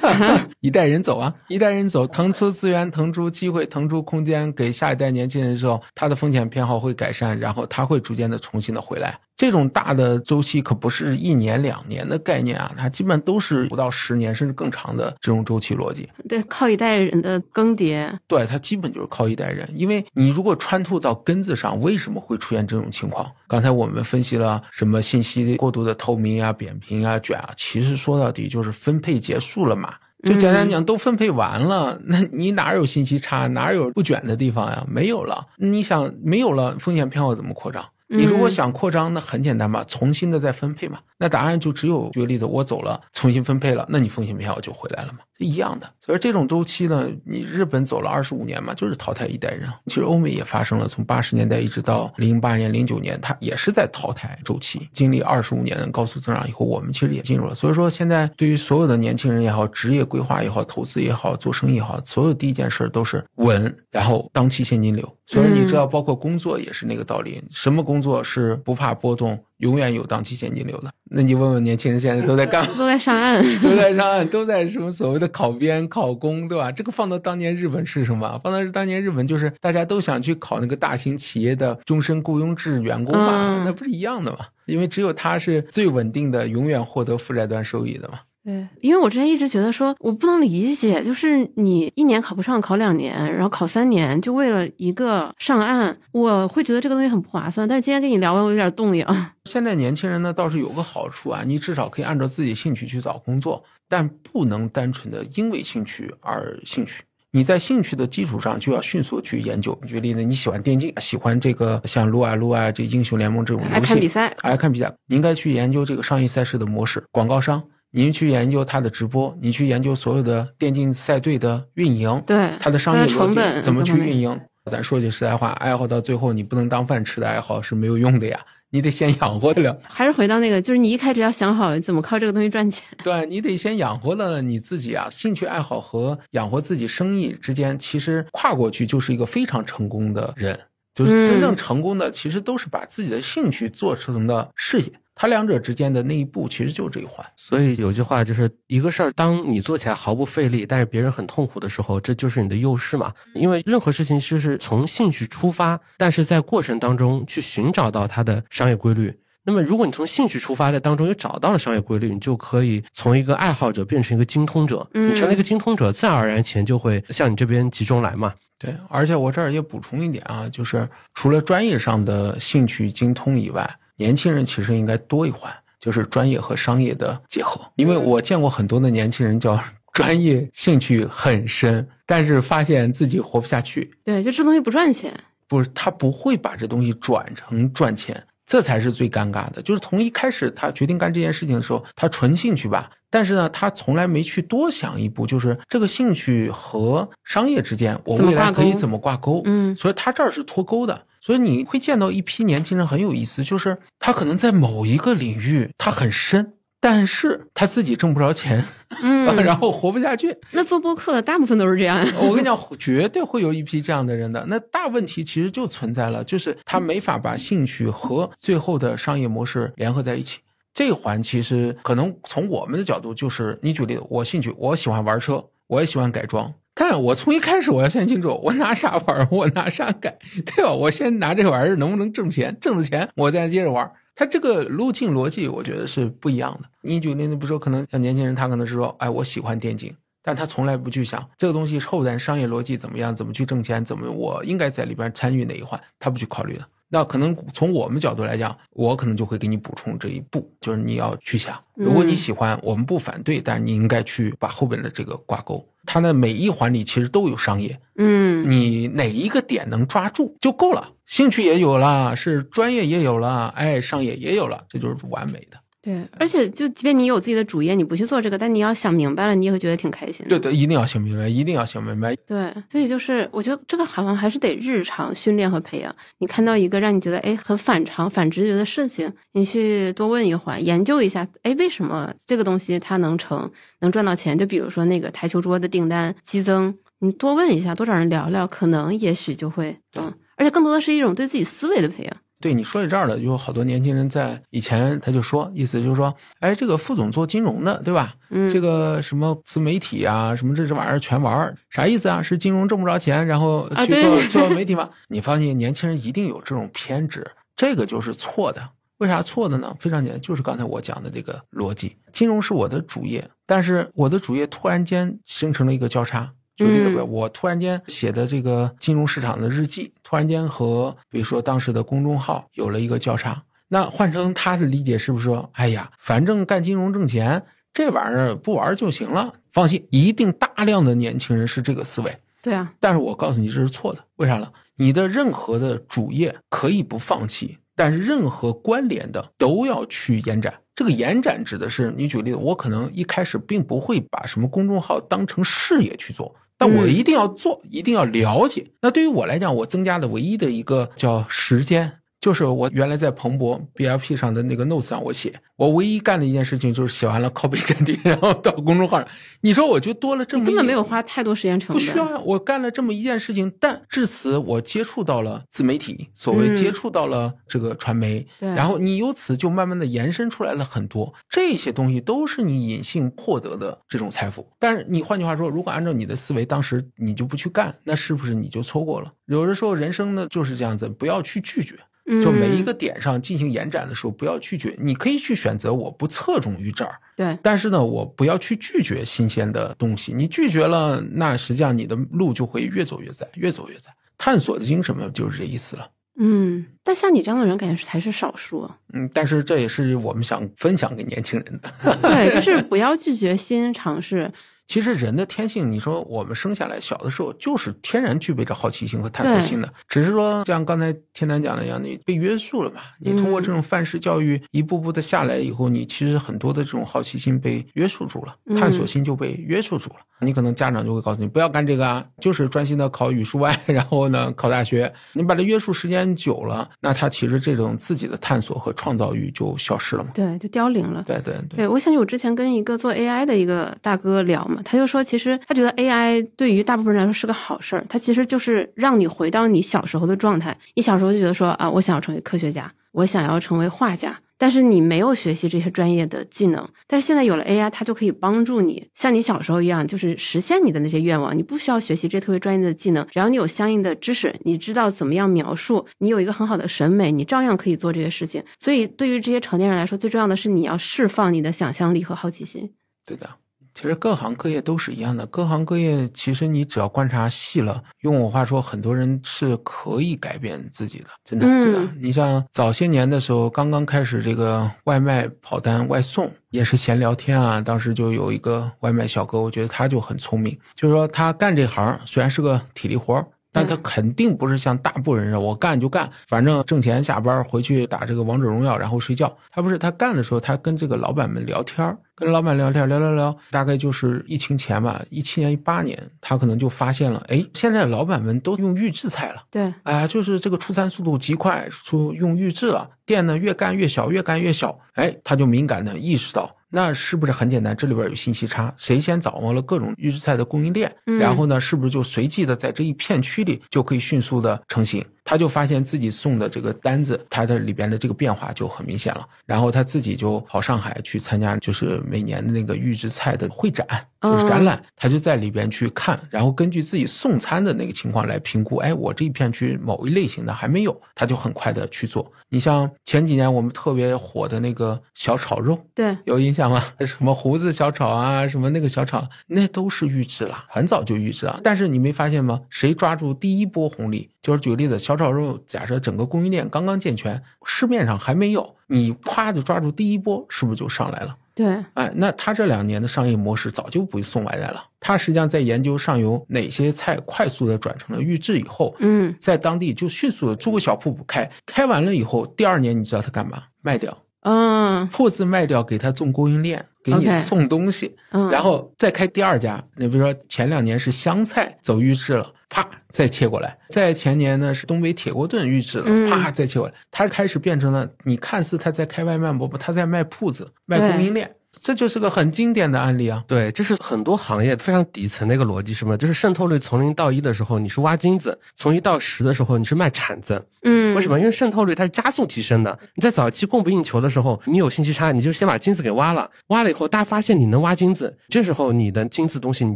一代人走啊，一代人走，腾出资源，腾出机会，腾出空间给下一代年轻人的时候，他的风险偏好会改善，然后他会逐渐的重新的回来。这种大的周期可不是一年两年的概念啊，它基本都是五到十年甚至更长的这种周期逻辑。对，靠一代人的更迭。对，它基本就是靠一代人，因为你如果穿透到根子上，为什么会出现这种情况？刚才我们分析了什么信息的过度的透明啊、扁平啊、卷啊，其实说到底就是分配结束了嘛。就简单讲，都分配完了，那你哪有信息差？哪有不卷的地方呀？没有了。你想，没有了，风险偏好怎么扩张？你如果想扩张，那很简单嘛，重新的再分配嘛。那答案就只有，举个例子，我走了，重新分配了，那你风险偏好就回来了嘛，一样的。所以这种周期呢，你日本走了二十五年嘛，就是淘汰一代人。其实欧美也发生了，从八十年代一直到零八年、零九年，它也是在淘汰周期。经历二十五年的高速增长以后，我们其实也进入了。所以说，现在对于所有的年轻人也好，职业规划也好，投资也好，做生意也好，所有第一件事都是稳，然后当期现金流。所以你知道，包括工作也是那个道理，什么工作是不怕波动，永远有当期现金流的？那你问问年轻人现在都在干？嘛？都在上岸，都在上岸，都在什么所谓的考编、考公，对吧？这个放到当年日本是什么？放到当年日本就是大家都想去考那个大型企业的终身雇佣制员工嘛，那不是一样的嘛？因为只有他是最稳定的，永远获得负债端收益的嘛。对，因为我之前一直觉得说，我不能理解，就是你一年考不上，考两年，然后考三年，就为了一个上岸，我会觉得这个东西很不划算。但是今天跟你聊完，我有点动力啊。现在年轻人呢，倒是有个好处啊，你至少可以按照自己兴趣去找工作，但不能单纯的因为兴趣而兴趣。你在兴趣的基础上，就要迅速去研究。举例呢，你喜欢电竞，喜欢这个像撸啊撸啊这英雄联盟这种，爱看比赛，爱看比赛，应该去研究这个商业赛事的模式，广告商。您去研究他的直播，你去研究所有的电竞赛队的运营，对他的商业成本怎么去运营？咱说句实在话，爱好到最后你不能当饭吃的爱好是没有用的呀，你得先养活了。还是回到那个，就是你一开始要想好怎么靠这个东西赚钱。对你得先养活了你自己啊，兴趣爱好和养活自己生意之间，其实跨过去就是一个非常成功的人，就是真正成功的，其实都是把自己的兴趣做成的事业。它两者之间的那一步其实就这一环，所以有句话就是一个事儿，当你做起来毫不费力，但是别人很痛苦的时候，这就是你的优势嘛。因为任何事情就是从兴趣出发，但是在过程当中去寻找到它的商业规律。那么，如果你从兴趣出发，的当中又找到了商业规律，你就可以从一个爱好者变成一个精通者。嗯，你成了一个精通者，自然而然钱就会向你这边集中来嘛。对，而且我这儿也补充一点啊，就是除了专业上的兴趣精通以外。年轻人其实应该多一环，就是专业和商业的结合。因为我见过很多的年轻人，叫 专业兴趣很深，但是发现自己活不下去。对，就这东西不赚钱。不是，他不会把这东西转成赚钱，这才是最尴尬的。就是从一开始他决定干这件事情的时候，他纯兴趣吧，但是呢，他从来没去多想一步，就是这个兴趣和商业之间，我未来可以怎么挂钩？嗯，所以他这儿是脱钩的。所以你会见到一批年轻人很有意思，就是他可能在某一个领域他很深，但是他自己挣不着钱，嗯，然后活不下去。那做播客的大部分都是这样。我跟你讲，绝对会有一批这样的人的。那大问题其实就存在了，就是他没法把兴趣和最后的商业模式联合在一起。这一环其实可能从我们的角度就是，你举例，我兴趣，我喜欢玩车，我也喜欢改装。但我从一开始，我要先清楚我拿啥玩，我拿啥改，对吧？我先拿这玩意儿能不能挣钱，挣了钱我再接着玩。他这个路径逻辑，我觉得是不一样的。你子，比不说可能像年轻人，他可能是说，哎，我喜欢电竞，但他从来不去想这个东西后端商业逻辑怎么样，怎么去挣钱，怎么我应该在里边参与哪一环，他不去考虑的。那可能从我们角度来讲，我可能就会给你补充这一步，就是你要去想，如果你喜欢，我们不反对，但是你应该去把后边的这个挂钩，它的每一环里其实都有商业，嗯，你哪一个点能抓住就够了，兴趣也有了，是专业也有了，哎，商业也有了，这就是完美的。对，而且就即便你有自己的主业，你不去做这个，但你要想明白了，你也会觉得挺开心。对对，一定要想明白，一定要想明白。对，所以就是我觉得这个好像还是得日常训练和培养。你看到一个让你觉得哎很反常、反直觉的事情，你去多问一环，研究一下，哎为什么这个东西它能成，能赚到钱？就比如说那个台球桌的订单激增，你多问一下，多找人聊聊，可能也许就会懂。而且更多的是一种对自己思维的培养。对，你说起这儿了，有好多年轻人在以前他就说，意思就是说，哎，这个副总做金融的，对吧？嗯，这个什么自媒体啊，什么这这玩意儿全玩儿，啥意思啊？是金融挣不着钱，然后去做 做媒体吗？你发现年轻人一定有这种偏执，这个就是错的。为啥错的呢？非常简单，就是刚才我讲的这个逻辑，金融是我的主业，但是我的主业突然间形成了一个交叉。举个例子，我突然间写的这个金融市场的日记，突然间和比如说当时的公众号有了一个交叉。那换成他的理解，是不是说，哎呀，反正干金融挣钱，这玩意儿不玩就行了，放心，一定大量的年轻人是这个思维。对啊，但是我告诉你这是错的，为啥呢？你的任何的主业可以不放弃，但是任何关联的都要去延展。这个延展指的是，你举个例子，我可能一开始并不会把什么公众号当成事业去做。但我一定要做，一定要了解。那对于我来讲，我增加的唯一的一个叫时间。就是我原来在彭博 B L P 上的那个 notes 上，我写，我唯一干的一件事情就是写完了靠背站定，然后到公众号上，你说我就多了这么根本没有花太多时间成本，不需要我干了这么一件事情。但至此，我接触到了自媒体，所谓接触到了这个传媒，然后你由此就慢慢的延伸出来了很多这些东西，都是你隐性获得的这种财富。但是你换句话说，如果按照你的思维，当时你就不去干，那是不是你就错过了？有人说，人生呢就是这样子，不要去拒绝。就每一个点上进行延展的时候，不要拒绝。你可以去选择，我不侧重于这儿。对，但是呢，我不要去拒绝新鲜的东西。你拒绝了，那实际上你的路就会越走越窄，越走越窄。探索的精神嘛，就是这意思了。嗯，但像你这样的人，感觉才是少数。嗯，但是这也是我们想分享给年轻人的。对，就是不要拒绝新尝试。其实人的天性，你说我们生下来小的时候就是天然具备着好奇心和探索心的，只是说像刚才天南讲的一样，你被约束了嘛？你通过这种范式教育一步步的下来以后，你其实很多的这种好奇心被约束住了，探索心就被约束住了。你可能家长就会告诉你，不要干这个啊，就是专心的考语数外，然后呢考大学。你把它约束时间久了，那他其实这种自己的探索和创造欲就消失了嘛？对，就凋零了。对对对，我想起我之前跟一个做 AI 的一个大哥聊。他就说，其实他觉得 AI 对于大部分人来说是个好事儿，它其实就是让你回到你小时候的状态。你小时候就觉得说啊，我想要成为科学家，我想要成为画家，但是你没有学习这些专业的技能，但是现在有了 AI，它就可以帮助你像你小时候一样，就是实现你的那些愿望。你不需要学习这特别专业的技能，只要你有相应的知识，你知道怎么样描述，你有一个很好的审美，你照样可以做这些事情。所以，对于这些成年人来说，最重要的是你要释放你的想象力和好奇心。对的。其实各行各业都是一样的，各行各业其实你只要观察细了，用我话说，很多人是可以改变自己的，真的，真的。你像早些年的时候，刚刚开始这个外卖跑单外送，也是闲聊天啊，当时就有一个外卖小哥，我觉得他就很聪明，就是说他干这行虽然是个体力活。但他肯定不是像大部分人我干就干，反正挣钱，下班回去打这个王者荣耀，然后睡觉。他不是，他干的时候，他跟这个老板们聊天儿，跟老板聊天，聊聊聊，大概就是疫情前吧，一七年、一八年，他可能就发现了，哎，现在老板们都用预制菜了。对，哎，就是这个出餐速度极快，说用预制了，店呢越干越小，越干越小，哎，他就敏感的意识到。那是不是很简单？这里边有信息差，谁先掌握了各种预制菜的供应链，然后呢，是不是就随即的在这一片区里就可以迅速的成型？他就发现自己送的这个单子，它的里边的这个变化就很明显了。然后他自己就跑上海去参加，就是每年的那个预制菜的会展，就是展览。他就在里边去看，然后根据自己送餐的那个情况来评估。哎，我这一片区某一类型的还没有，他就很快的去做。你像前几年我们特别火的那个小炒肉，对，有印象吗？什么胡子小炒啊，什么那个小炒，那都是预制了，很早就预制了。但是你没发现吗？谁抓住第一波红利？就是举个例子，小到时候假设整个供应链刚刚健全，市面上还没有，你夸就抓住第一波，是不是就上来了？对，哎，那他这两年的商业模式早就不送外卖了。他实际上在研究上游哪些菜快速的转成了预制以后，嗯，在当地就迅速的租个小铺铺开，开完了以后，第二年你知道他干嘛？卖掉，嗯，铺子卖掉，给他种供应链，给你送东西，然后再开第二家。你比如说前两年是湘菜走预制了。啪，再切过来。在前年呢，是东北铁锅炖预制了。啪，再切过来。它开始变成了，你看似他在开外卖，不不，他在卖铺子，卖供应链。这就是个很经典的案例啊！对，这是很多行业非常底层的一个逻辑，什么？就是渗透率从零到一的时候，你是挖金子；从一到十的时候，你是卖铲子。嗯，为什么？因为渗透率它是加速提升的。你在早期供不应求的时候，你有信息差，你就先把金子给挖了。挖了以后，大家发现你能挖金子，这时候你的金子东西你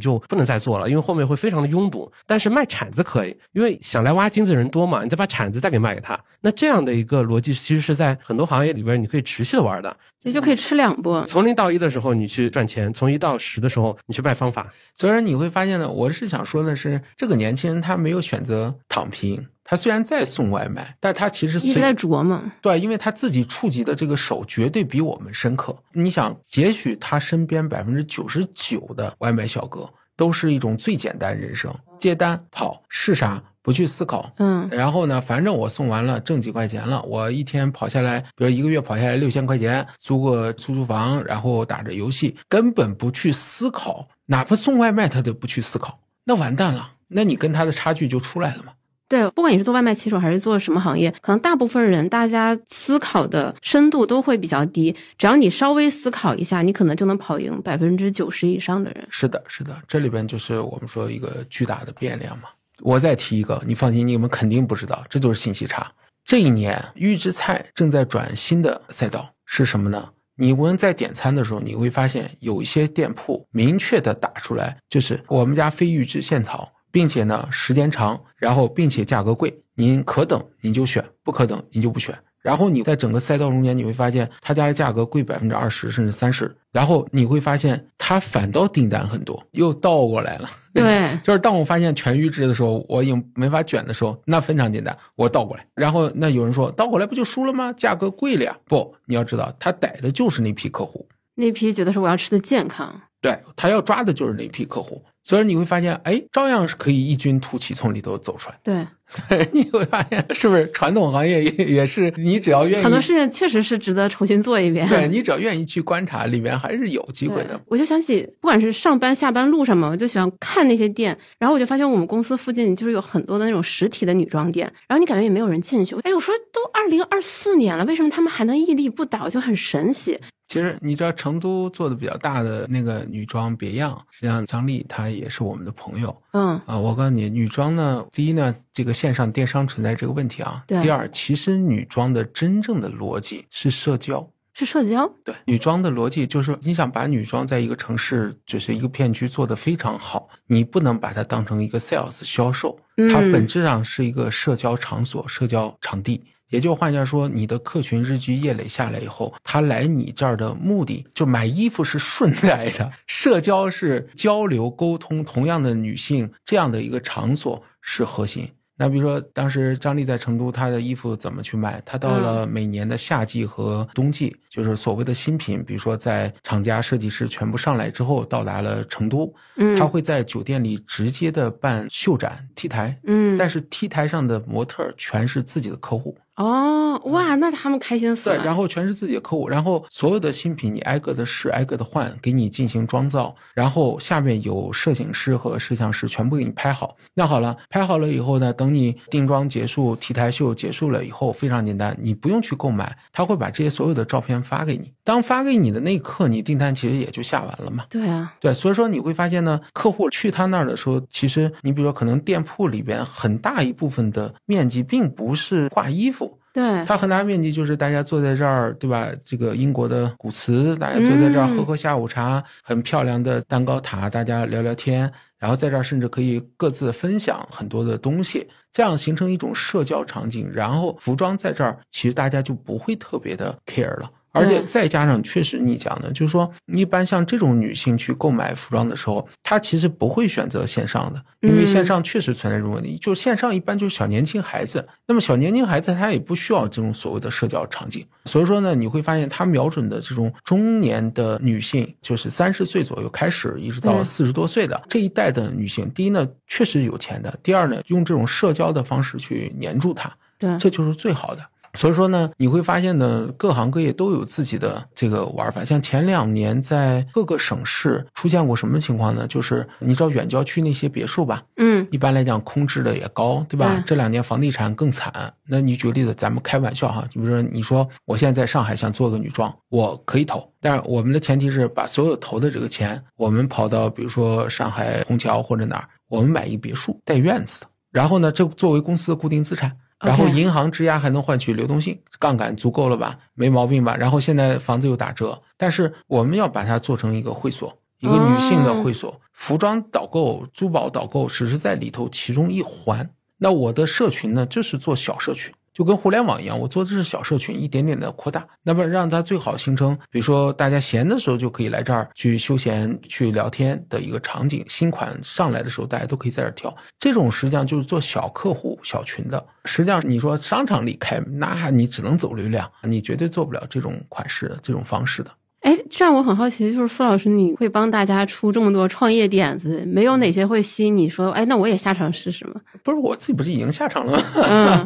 就不能再做了，因为后面会非常的拥堵。但是卖铲子可以，因为想来挖金子人多嘛，你再把铲子再给卖给他。那这样的一个逻辑，其实是在很多行业里边，你可以持续的玩的，你就可以吃两波从零到。一的时候你去赚钱，从一到十的时候你去卖方法。所以你会发现呢，我是想说的是，这个年轻人他没有选择躺平，他虽然在送外卖，但他其实一直在琢磨。对，因为他自己触及的这个手绝对比我们深刻。你想，也许他身边百分之九十九的外卖小哥都是一种最简单人生：接单、跑、是啥。不去思考，嗯，然后呢，反正我送完了，挣几块钱了。我一天跑下来，比如一个月跑下来六千块钱，租个出租房，然后打着游戏，根本不去思考。哪怕送外卖，他都不去思考，那完蛋了。那你跟他的差距就出来了嘛？对，不管你是做外卖骑手还是做什么行业，可能大部分人大家思考的深度都会比较低。只要你稍微思考一下，你可能就能跑赢百分之九十以上的人。是的，是的，这里边就是我们说一个巨大的变量嘛。我再提一个，你放心，你们肯定不知道，这就是信息差。这一年预制菜正在转新的赛道是什么呢？你们在点餐的时候，你会发现有一些店铺明确的打出来，就是我们家非预制现炒，并且呢时间长，然后并且价格贵，您可等您就选，不可等您就不选。然后你在整个赛道中间，你会发现他家的价格贵百分之二十甚至三十，然后你会发现他反倒订单很多，又倒过来了。对，就是当我发现全预制的时候，我已经没法卷的时候，那非常简单，我倒过来。然后那有人说倒过来不就输了吗？价格贵了呀？不，你要知道他逮的就是那批客户，那批觉得是我要吃的健康。对，他要抓的就是那批客户，所以你会发现，哎，照样是可以异军突起，从里头走出来。对。所以你会发现，是不是传统行业也是你只要愿意很多事情确实是值得重新做一遍。对，你只要愿意去观察，里面还是有机会的。我就想起，不管是上班下班路上嘛，我就喜欢看那些店，然后我就发现我们公司附近就是有很多的那种实体的女装店，然后你感觉也没有人进去。哎，我说都二零二四年了，为什么他们还能屹立不倒？就很神奇。其实你知道成都做的比较大的那个女装别样，实际上张丽她也是我们的朋友。嗯啊，我告诉你，女装呢，第一呢，这个线上电商存在这个问题啊。对。第二，其实女装的真正的逻辑是社交。是社交。对，女装的逻辑就是你想把女装在一个城市就是一个片区做得非常好，你不能把它当成一个 sales 销售，它本质上是一个社交场所、社交场地。也就换句话说，你的客群日积月累下来以后，他来你这儿的目的就买衣服是顺带的，社交是交流沟通。同样的女性，这样的一个场所是核心。那比如说，当时张丽在成都，她的衣服怎么去卖？她到了每年的夏季和冬季，就是所谓的新品，比如说在厂家、设计师全部上来之后，到达了成都，嗯，她会在酒店里直接的办秀展、T 台，嗯，但是 T 台上的模特全是自己的客户。哦，哇，那他们开心死了。对，然后全是自己的客户，然后所有的新品你挨个的试，挨个的换，给你进行妆造，然后下面有摄影师和摄像师全部给你拍好。那好了，拍好了以后呢，等你定妆结束、T 台秀结束了以后，非常简单，你不用去购买，他会把这些所有的照片发给你。当发给你的那一刻，你订单其实也就下完了嘛。对啊，对，所以说你会发现呢，客户去他那儿的时候，其实你比如说可能店铺里边很大一部分的面积并不是挂衣服。对，它很大面积，就是大家坐在这儿，对吧？这个英国的古瓷，大家坐在这儿喝喝下午茶，很漂亮的蛋糕塔，大家聊聊天，然后在这儿甚至可以各自分享很多的东西，这样形成一种社交场景。然后服装在这儿，其实大家就不会特别的 care 了。而且再加上，确实你讲的，就是说，一般像这种女性去购买服装的时候，她其实不会选择线上的，因为线上确实存在这种问题。就是线上一般就是小年轻孩子，那么小年轻孩子他也不需要这种所谓的社交场景。所以说呢，你会发现他瞄准的这种中年的女性，就是三十岁左右开始，一直到四十多岁的这一代的女性，第一呢确实有钱的，第二呢用这种社交的方式去黏住她，对，这就是最好的。所以说呢，你会发现呢，各行各业都有自己的这个玩法。像前两年在各个省市出现过什么情况呢？就是你知道远郊区那些别墅吧，嗯，一般来讲空置的也高，对吧？这两年房地产更惨。那你举个例子，咱们开玩笑哈，比如说你说我现在在上海想做个女装，我可以投，但是我们的前提是把所有投的这个钱，我们跑到比如说上海虹桥或者哪儿，我们买一个别墅带院子的，然后呢，这作为公司的固定资产。然后银行质押还能换取流动性，杠杆足够了吧？没毛病吧？然后现在房子又打折，但是我们要把它做成一个会所，一个女性的会所，服装导购、珠宝导购只是在里头其中一环。那我的社群呢，就是做小社群。就跟互联网一样，我做的是小社群，一点点的扩大。那么让它最好形成，比如说大家闲的时候就可以来这儿去休闲、去聊天的一个场景。新款上来的时候，大家都可以在这跳。这种实际上就是做小客户、小群的。实际上你说商场里开，那还你只能走流量，你绝对做不了这种款式、这种方式的。哎，这样我很好奇，就是傅老师，你会帮大家出这么多创业点子，没有哪些会吸引你说，哎，那我也下场试试吗？不是，我自己不是已经下场了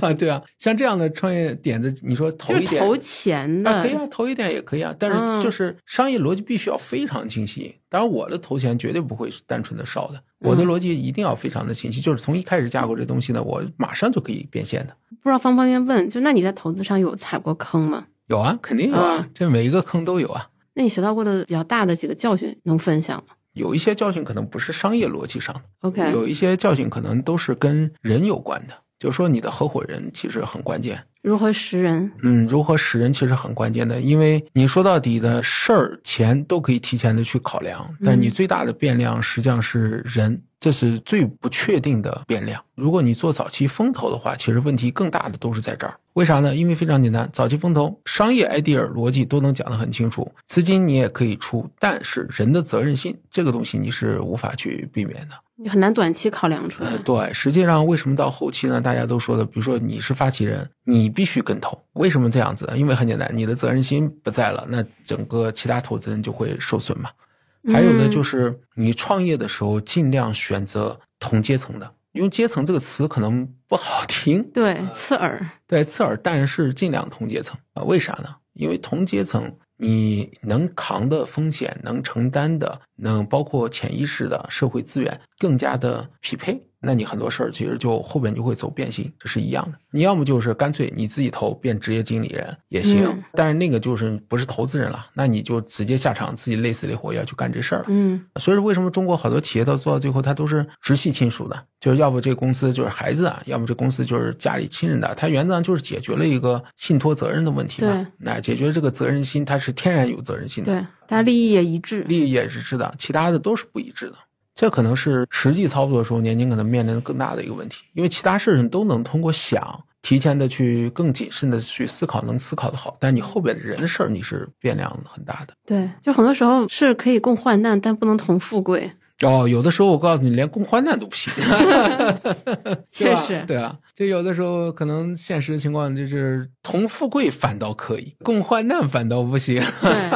吗？对啊，像这样的创业点子，你说投一点，投钱的可以啊，投一点也可以啊，但是就是商业逻辑必须要非常清晰。当然，我的投钱绝对不会是单纯的烧的，我的逻辑一定要非常的清晰，就是从一开始架构这东西呢，我马上就可以变现的。不知道方不方便问，就那你在投资上有踩过坑吗？有啊，肯定有啊，这每一个坑都有啊。那你学到过的比较大的几个教训能分享吗？有一些教训可能不是商业逻辑上的，OK，有一些教训可能都是跟人有关的，就是说你的合伙人其实很关键。如何识人？嗯，如何识人其实很关键的，因为你说到底的事儿、钱都可以提前的去考量，但你最大的变量实际上是人，这是最不确定的变量。如果你做早期风投的话，其实问题更大的都是在这儿。为啥呢？因为非常简单，早期风投商业 idea 逻辑都能讲的很清楚，资金你也可以出，但是人的责任心这个东西你是无法去避免的，你很难短期考量出来。对，实际上为什么到后期呢？大家都说的，比如说你是发起人。你必须跟投，为什么这样子？因为很简单，你的责任心不在了，那整个其他投资人就会受损嘛。还有呢，就是，你创业的时候尽量选择同阶层的，因为“阶层”这个词可能不好听，对，刺耳，对，刺耳，但是尽量同阶层啊？为啥呢？因为同阶层你能扛的风险、能承担的、能包括潜意识的社会资源更加的匹配。那你很多事儿其实就后边就会走变性，这是一样的。你要么就是干脆你自己投变职业经理人也行，但是那个就是不是投资人了。那你就直接下场自己累死累活要去干这事儿了。嗯，所以说为什么中国好多企业到做到最后它都是直系亲属的，就是要不这公司就是孩子啊，要么这公司就是家里亲人的。它原则上就是解决了一个信托责任的问题嘛。那解决这个责任心，他是天然有责任心的。对，但利益也一致，利益也是一致的，其他的都是不一致的。这可能是实际操作的时候，年轻可能面临的更大的一个问题，因为其他事情都能通过想提前的去更谨慎的去思考，能思考的好，但你后边的人事儿你是变量很大的。对，就很多时候是可以共患难，但不能同富贵。哦，有的时候我告诉你，连共患难都不行，确实，对啊，就有的时候可能现实情况就是同富贵反倒可以，共患难反倒不行，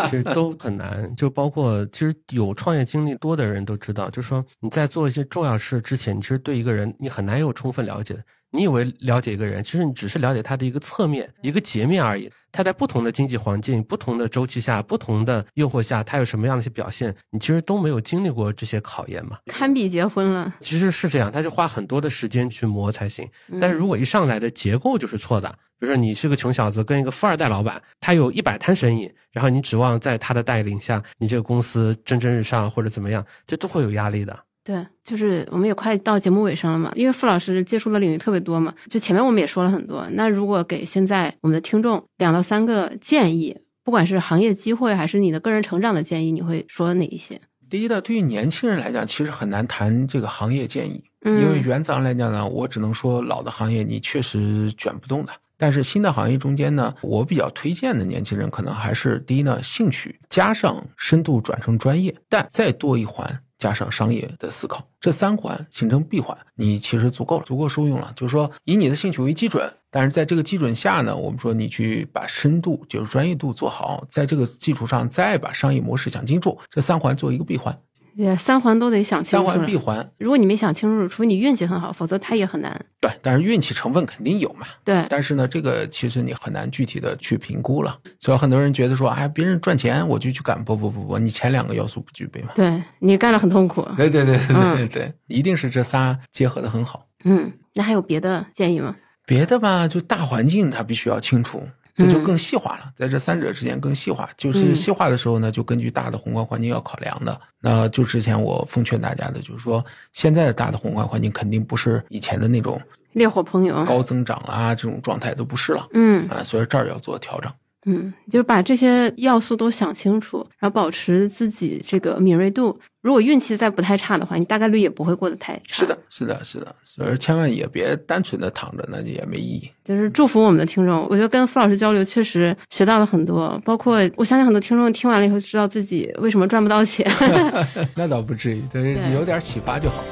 其实都很难。就包括其实有创业经历多的人都知道，就说你在做一些重要事之前，你其实对一个人你很难有充分了解你以为了解一个人，其实你只是了解他的一个侧面、一个截面而已。他在不同的经济环境、不同的周期下、不同的诱惑下，他有什么样的一些表现，你其实都没有经历过这些考验嘛？堪比结婚了。其实是这样，他就花很多的时间去磨才行。但是如果一上来的结构就是错的，比如说你是个穷小子，跟一个富二代老板，他有一百摊生意，然后你指望在他的带领下，你这个公司蒸蒸日上或者怎么样，这都会有压力的。对，就是我们也快到节目尾声了嘛，因为傅老师接触的领域特别多嘛，就前面我们也说了很多。那如果给现在我们的听众两到三个建议，不管是行业机会还是你的个人成长的建议，你会说哪一些？第一呢，对于年轻人来讲，其实很难谈这个行业建议，因为原则上来讲呢，我只能说老的行业你确实卷不动的。但是新的行业中间呢，我比较推荐的年轻人可能还是第一呢，兴趣加上深度转成专业，但再多一环。加上商业的思考，这三环形成闭环，你其实足够了，足够受用了。就是说，以你的兴趣为基准，但是在这个基准下呢，我们说你去把深度就是专业度做好，在这个基础上再把商业模式讲清楚，这三环做一个闭环。对，三环都得想清楚，三环闭环。如果你没想清楚，除非你运气很好，否则它也很难。对，但是运气成分肯定有嘛。对，但是呢，这个其实你很难具体的去评估了。所以很多人觉得说，哎，别人赚钱，我就去干。不不不不，你前两个要素不具备嘛。对你干了很痛苦。对对对对对对，一定是这仨结合的很好。嗯，那还有别的建议吗？别的吧，就大环境它必须要清楚。这就更细化了，在这三者之间更细化。就是细化的时候呢，就根据大的宏观环境要考量的。那就之前我奉劝大家的，就是说现在的大的宏观环境肯定不是以前的那种烈火烹油、高增长啊这种状态都不是了。嗯啊，所以这儿要做调整。嗯，就是把这些要素都想清楚，然后保持自己这个敏锐度。如果运气再不太差的话，你大概率也不会过得太差。是的，是的，是的，所以千万也别单纯的躺着，那也没意义。就是祝福我们的听众，我觉得跟付老师交流确实学到了很多，包括我相信很多听众听完了以后知道自己为什么赚不到钱。那倒不至于，就是有点启发就好。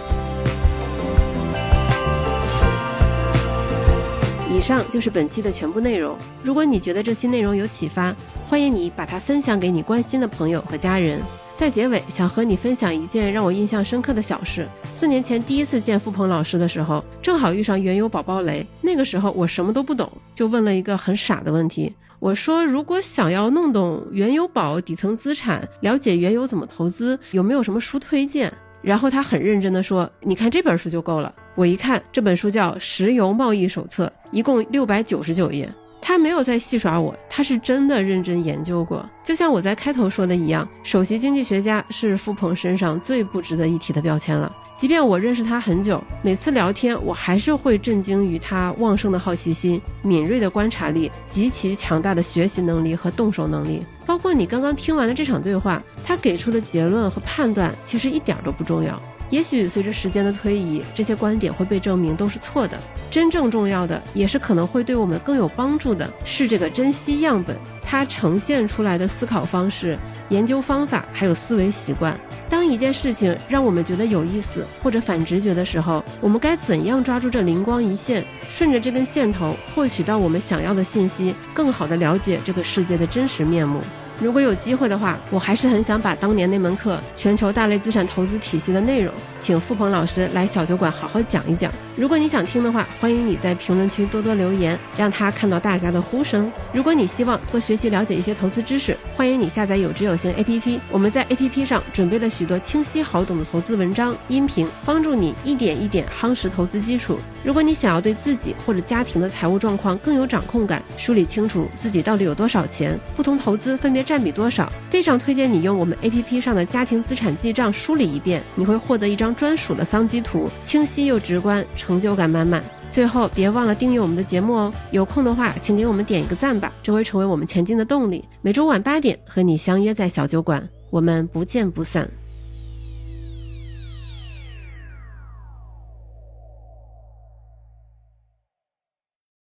以上就是本期的全部内容。如果你觉得这期内容有启发，欢迎你把它分享给你关心的朋友和家人。在结尾，想和你分享一件让我印象深刻的小事：四年前第一次见付鹏老师的时候，正好遇上原油宝宝雷。那个时候我什么都不懂，就问了一个很傻的问题：我说如果想要弄懂原油宝底层资产，了解原油怎么投资，有没有什么书推荐？然后他很认真的说：“你看这本书就够了。”我一看这本书叫《石油贸易手册》，一共六百九十九页。他没有在戏耍我，他是真的认真研究过。就像我在开头说的一样，首席经济学家是富鹏身上最不值得一提的标签了。即便我认识他很久，每次聊天我还是会震惊于他旺盛的好奇心、敏锐的观察力、极其强大的学习能力和动手能力。包括你刚刚听完的这场对话，他给出的结论和判断其实一点都不重要。也许随着时间的推移，这些观点会被证明都是错的。真正重要的，也是可能会对我们更有帮助的，是这个珍惜样本它呈现出来的思考方式、研究方法，还有思维习惯。当一件事情让我们觉得有意思或者反直觉的时候，我们该怎样抓住这灵光一现，顺着这根线头，获取到我们想要的信息，更好的了解这个世界的真实面目？如果有机会的话，我还是很想把当年那门课《全球大类资产投资体系》的内容，请付鹏老师来小酒馆好好讲一讲。如果你想听的话，欢迎你在评论区多多留言，让他看到大家的呼声。如果你希望多学习了解一些投资知识，欢迎你下载有知有行 A P P。我们在 A P P 上准备了许多清晰好懂的投资文章、音频，帮助你一点一点夯实投资基础。如果你想要对自己或者家庭的财务状况更有掌控感，梳理清楚自己到底有多少钱，不同投资分别占比多少，非常推荐你用我们 A P P 上的家庭资产记账梳理一遍，你会获得一张专属的桑基图，清晰又直观。成就感满满，最后别忘了订阅我们的节目哦！有空的话，请给我们点一个赞吧，这会成为我们前进的动力。每周晚八点和你相约在小酒馆，我们不见不散。